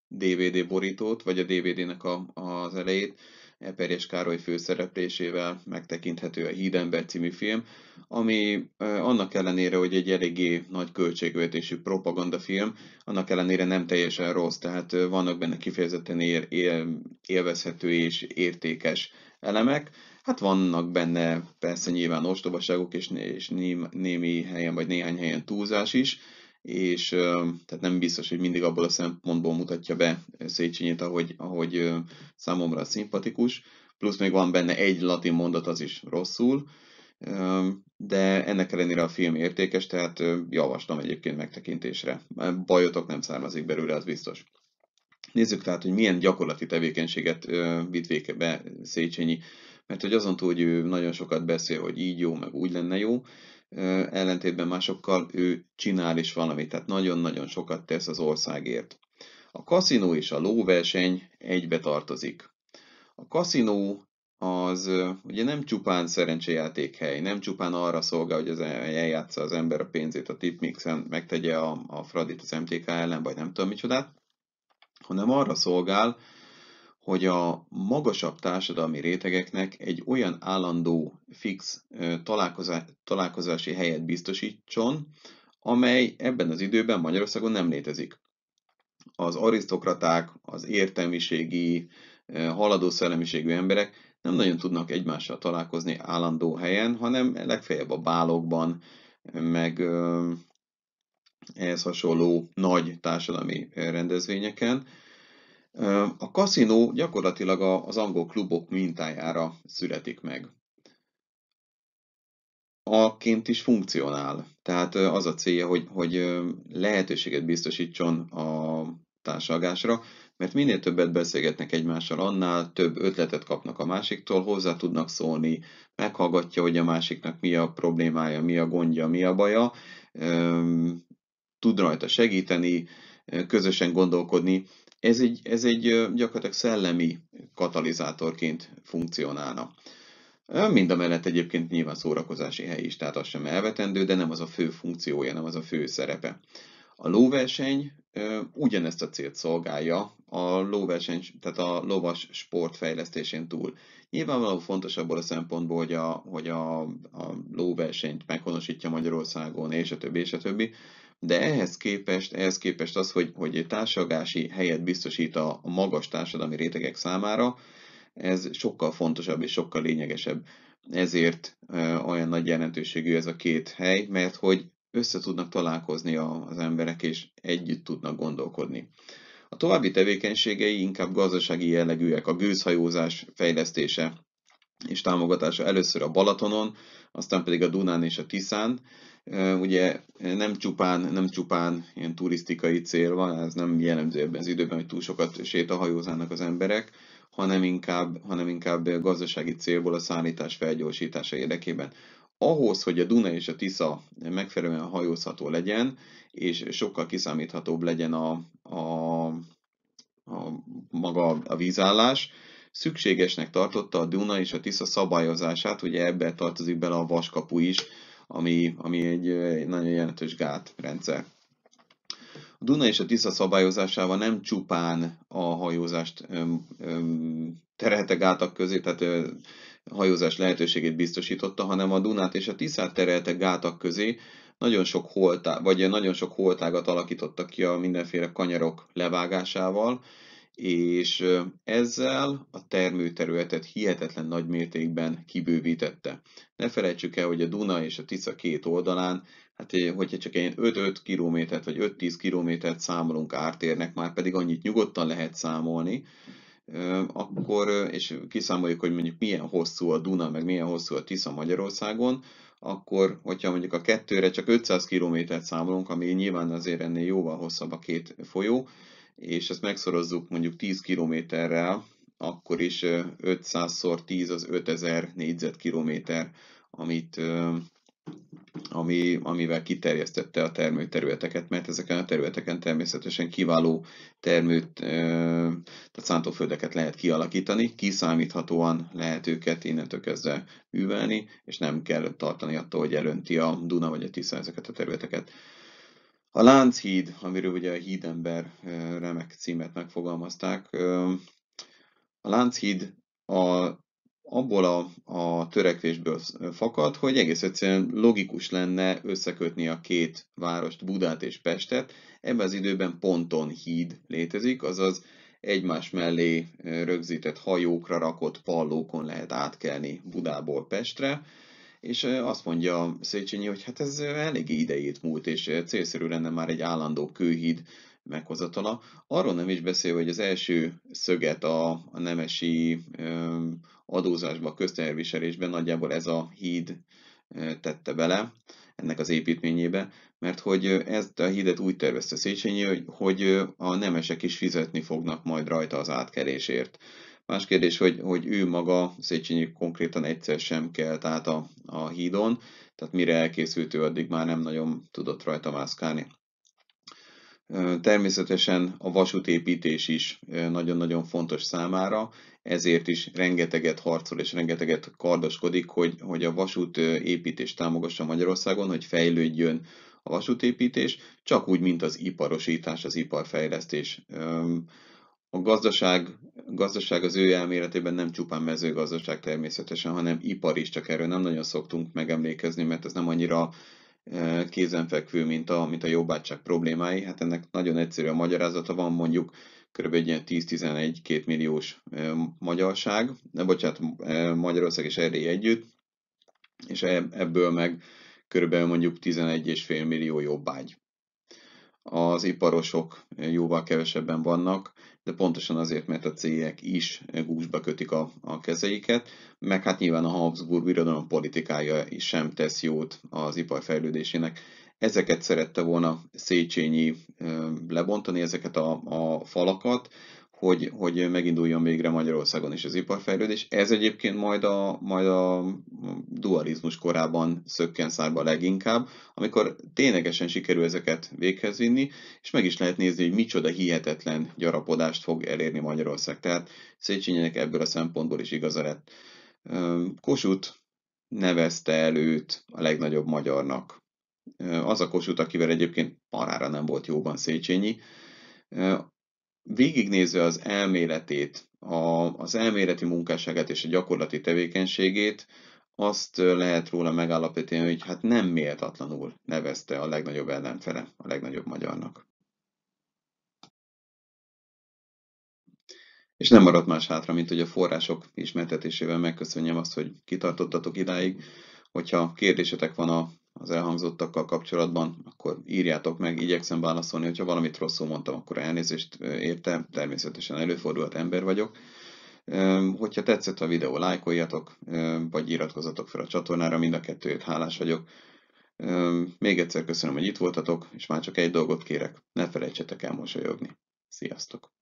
DVD borítót, vagy a DVD-nek a, az elejét. Eperjes Károly főszereplésével megtekinthető a Hídember című film, ami annak ellenére, hogy egy eléggé nagy költségvetésű propagandafilm, annak ellenére nem teljesen rossz, tehát vannak benne kifejezetten él, él, élvezhető és értékes elemek. Hát vannak benne persze nyilván ostobaságok és, és némi helyen vagy néhány helyen túlzás is, és tehát nem biztos, hogy mindig abból a szempontból mutatja be Széchenyit, ahogy, ahogy számomra szimpatikus, plusz még van benne egy latin mondat, az is rosszul, de ennek ellenére a film értékes, tehát javaslom egyébként megtekintésre. Bajotok nem származik belőle, az biztos. Nézzük tehát, hogy milyen gyakorlati tevékenységet vitt be Széchenyi, mert hogy azon túl, hogy ő nagyon sokat beszél, hogy így jó, meg úgy lenne jó, ellentétben másokkal ő csinál is valamit, tehát nagyon-nagyon sokat tesz az országért. A kaszinó és a lóverseny egybe tartozik. A kaszinó az ugye nem csupán szerencsejátékhely, nem csupán arra szolgál, hogy az eljátsza az ember a pénzét a tipmixen, megtegye a, a Fradit az MTK ellen, vagy nem tudom micsodát, hanem arra szolgál, hogy a magasabb társadalmi rétegeknek egy olyan állandó, fix találkozási helyet biztosítson, amely ebben az időben Magyarországon nem létezik. Az arisztokraták, az értelmiségi, haladó szellemiségű emberek nem nagyon tudnak egymással találkozni állandó helyen, hanem legfeljebb a bálokban, meg ehhez hasonló nagy társadalmi eh, rendezvényeken. Eh, a kaszinó gyakorlatilag az angol klubok mintájára születik meg. Aként is funkcionál, tehát eh, az a célja, hogy, hogy lehetőséget biztosítson a társalgásra, mert minél többet beszélgetnek egymással, annál több ötletet kapnak a másiktól, hozzá tudnak szólni, meghallgatja, hogy a másiknak mi a problémája, mi a gondja, mi a baja, ehm, tud rajta segíteni, közösen gondolkodni. Ez egy, ez egy gyakorlatilag szellemi katalizátorként funkcionálna. Mind a mellett egyébként nyilván szórakozási hely is, tehát az sem elvetendő, de nem az a fő funkciója, nem az a fő szerepe. A lóverseny ugyanezt a célt szolgálja a lóverseny, tehát a lovas sport fejlesztésén túl. nyilvánvaló fontos abból a szempontból, hogy a, hogy a, a lóversenyt meghonosítja Magyarországon, és a többi, és a többi, de ehhez képest, ehhez képest az, hogy, hogy társadalmi helyet biztosít a magas társadalmi rétegek számára, ez sokkal fontosabb és sokkal lényegesebb. Ezért olyan nagy jelentőségű ez a két hely, mert hogy össze tudnak találkozni az emberek, és együtt tudnak gondolkodni. A további tevékenységei inkább gazdasági jellegűek, a gőzhajózás fejlesztése és támogatása először a Balatonon, aztán pedig a Dunán és a Tiszán, ugye nem csupán, nem csupán ilyen turisztikai cél van, ez nem jellemző ebben az időben, hogy túl sokat sétahajózának az emberek, hanem inkább, hanem inkább gazdasági célból a szállítás felgyorsítása érdekében. Ahhoz, hogy a Duna és a Tisza megfelelően hajózható legyen, és sokkal kiszámíthatóbb legyen a, a, a maga a vízállás, szükségesnek tartotta a Duna és a Tisza szabályozását, ugye ebbe tartozik bele a vaskapu is, ami, ami egy, egy nagyon jelentős gátrendszer. A Duna és a Tisza szabályozásával nem csupán a hajózást tereltek gátak közé, tehát hajózás lehetőségét biztosította, hanem a Dunát és a Tiszát tereltek gátak közé, nagyon sok, holtá, vagy nagyon sok holtágat alakítottak ki a mindenféle kanyarok levágásával, és ezzel a termőterületet hihetetlen nagy mértékben kibővítette. Ne felejtsük el, hogy a Duna és a Tisza két oldalán, hát eh, hogyha csak egy 5-5 kilométert vagy 5-10 kilométert számolunk ártérnek, már pedig annyit nyugodtan lehet számolni, eh, akkor, eh, és kiszámoljuk, hogy mondjuk milyen hosszú a Duna, meg milyen hosszú a Tisza Magyarországon, akkor, hogyha mondjuk a kettőre csak 500 kilométert számolunk, ami nyilván azért ennél jóval hosszabb a két folyó, és ezt megszorozzuk mondjuk 10 kilométerrel, akkor is 500-szor 10 az 5000 négyzetkilométer, amit, ami, amivel kiterjesztette a termőterületeket, mert ezeken a területeken természetesen kiváló termőt, tehát szántóföldeket lehet kialakítani, kiszámíthatóan lehet őket innentől kezdve művelni, és nem kell tartani attól, hogy elönti a Duna vagy a Tisza ezeket a területeket. A Lánchíd, amiről ugye a Hídember remek címet megfogalmazták, a Lánchíd a, abból a, a törekvésből fakad, hogy egész egyszerűen logikus lenne összekötni a két várost, Budát és Pestet. Ebben az időben ponton híd létezik, azaz egymás mellé rögzített hajókra rakott pallókon lehet átkelni Budából Pestre, és azt mondja Széchenyi, hogy hát ez eléggé idejét múlt, és célszerű lenne már egy állandó kőhíd meghozatala. Arról nem is beszélve, hogy az első szöget a, a nemesi adózásba, köztelviselésben nagyjából ez a híd tette bele ennek az építményébe, mert hogy ezt a hídet úgy tervezte Széchenyi, hogy, hogy a nemesek is fizetni fognak majd rajta az átkerésért. Más kérdés, hogy, hogy ő maga, Széchenyi konkrétan egyszer sem kelt át a, a hídon, tehát mire elkészült ő, addig már nem nagyon tudott rajta mászkálni. Természetesen a vasútépítés is nagyon-nagyon fontos számára, ezért is rengeteget harcol és rengeteget kardoskodik, hogy, hogy a vasútépítés támogassa Magyarországon, hogy fejlődjön a vasútépítés, csak úgy, mint az iparosítás, az iparfejlesztés. A gazdaság, gazdaság az ő elméletében nem csupán mezőgazdaság természetesen, hanem ipar is, csak erről nem nagyon szoktunk megemlékezni, mert ez nem annyira kézenfekvő, mint a, mint a jobbátság problémái. Hát ennek nagyon egyszerű a magyarázata, van mondjuk kb. egy ilyen 10-11-2 milliós magyarság, ne bocsánat, Magyarország és Erdély együtt, és e, ebből meg kb. mondjuk 11,5 millió jobbágy. Az iparosok jóval kevesebben vannak, de pontosan azért, mert a cégek is gúzsba kötik a, a kezeiket, meg hát nyilván a Habsburg birodalom politikája is sem tesz jót az ipar fejlődésének. Ezeket szerette volna Széchenyi lebontani, ezeket a, a falakat, hogy, hogy meginduljon végre Magyarországon is az iparfejlődés. Ez egyébként majd a, majd a dualizmus korában szökken szárba leginkább, amikor ténylegesen sikerül ezeket véghez vinni, és meg is lehet nézni, hogy micsoda hihetetlen gyarapodást fog elérni Magyarország. Tehát Széchenyinek ebből a szempontból is igaza lett. Kossuth nevezte el őt a legnagyobb magyarnak. Az a Kossuth, akivel egyébként parára nem volt jóban Széchenyi, végignézve az elméletét, a, az elméleti munkásságát és a gyakorlati tevékenységét, azt lehet róla megállapítani, hogy hát nem méltatlanul nevezte a legnagyobb ellenfele, a legnagyobb magyarnak. És nem maradt más hátra, mint hogy a források ismertetésével megköszönjem azt, hogy kitartottatok idáig. Hogyha kérdésetek van a az elhangzottakkal kapcsolatban, akkor írjátok meg, igyekszem válaszolni, hogyha valamit rosszul mondtam, akkor elnézést érte, természetesen előfordulhat ember vagyok. Hogyha tetszett a videó, lájkoljatok, vagy iratkozzatok fel a csatornára, mind a kettőért hálás vagyok. Még egyszer köszönöm, hogy itt voltatok, és már csak egy dolgot kérek, ne felejtsetek el mosolyogni. Sziasztok!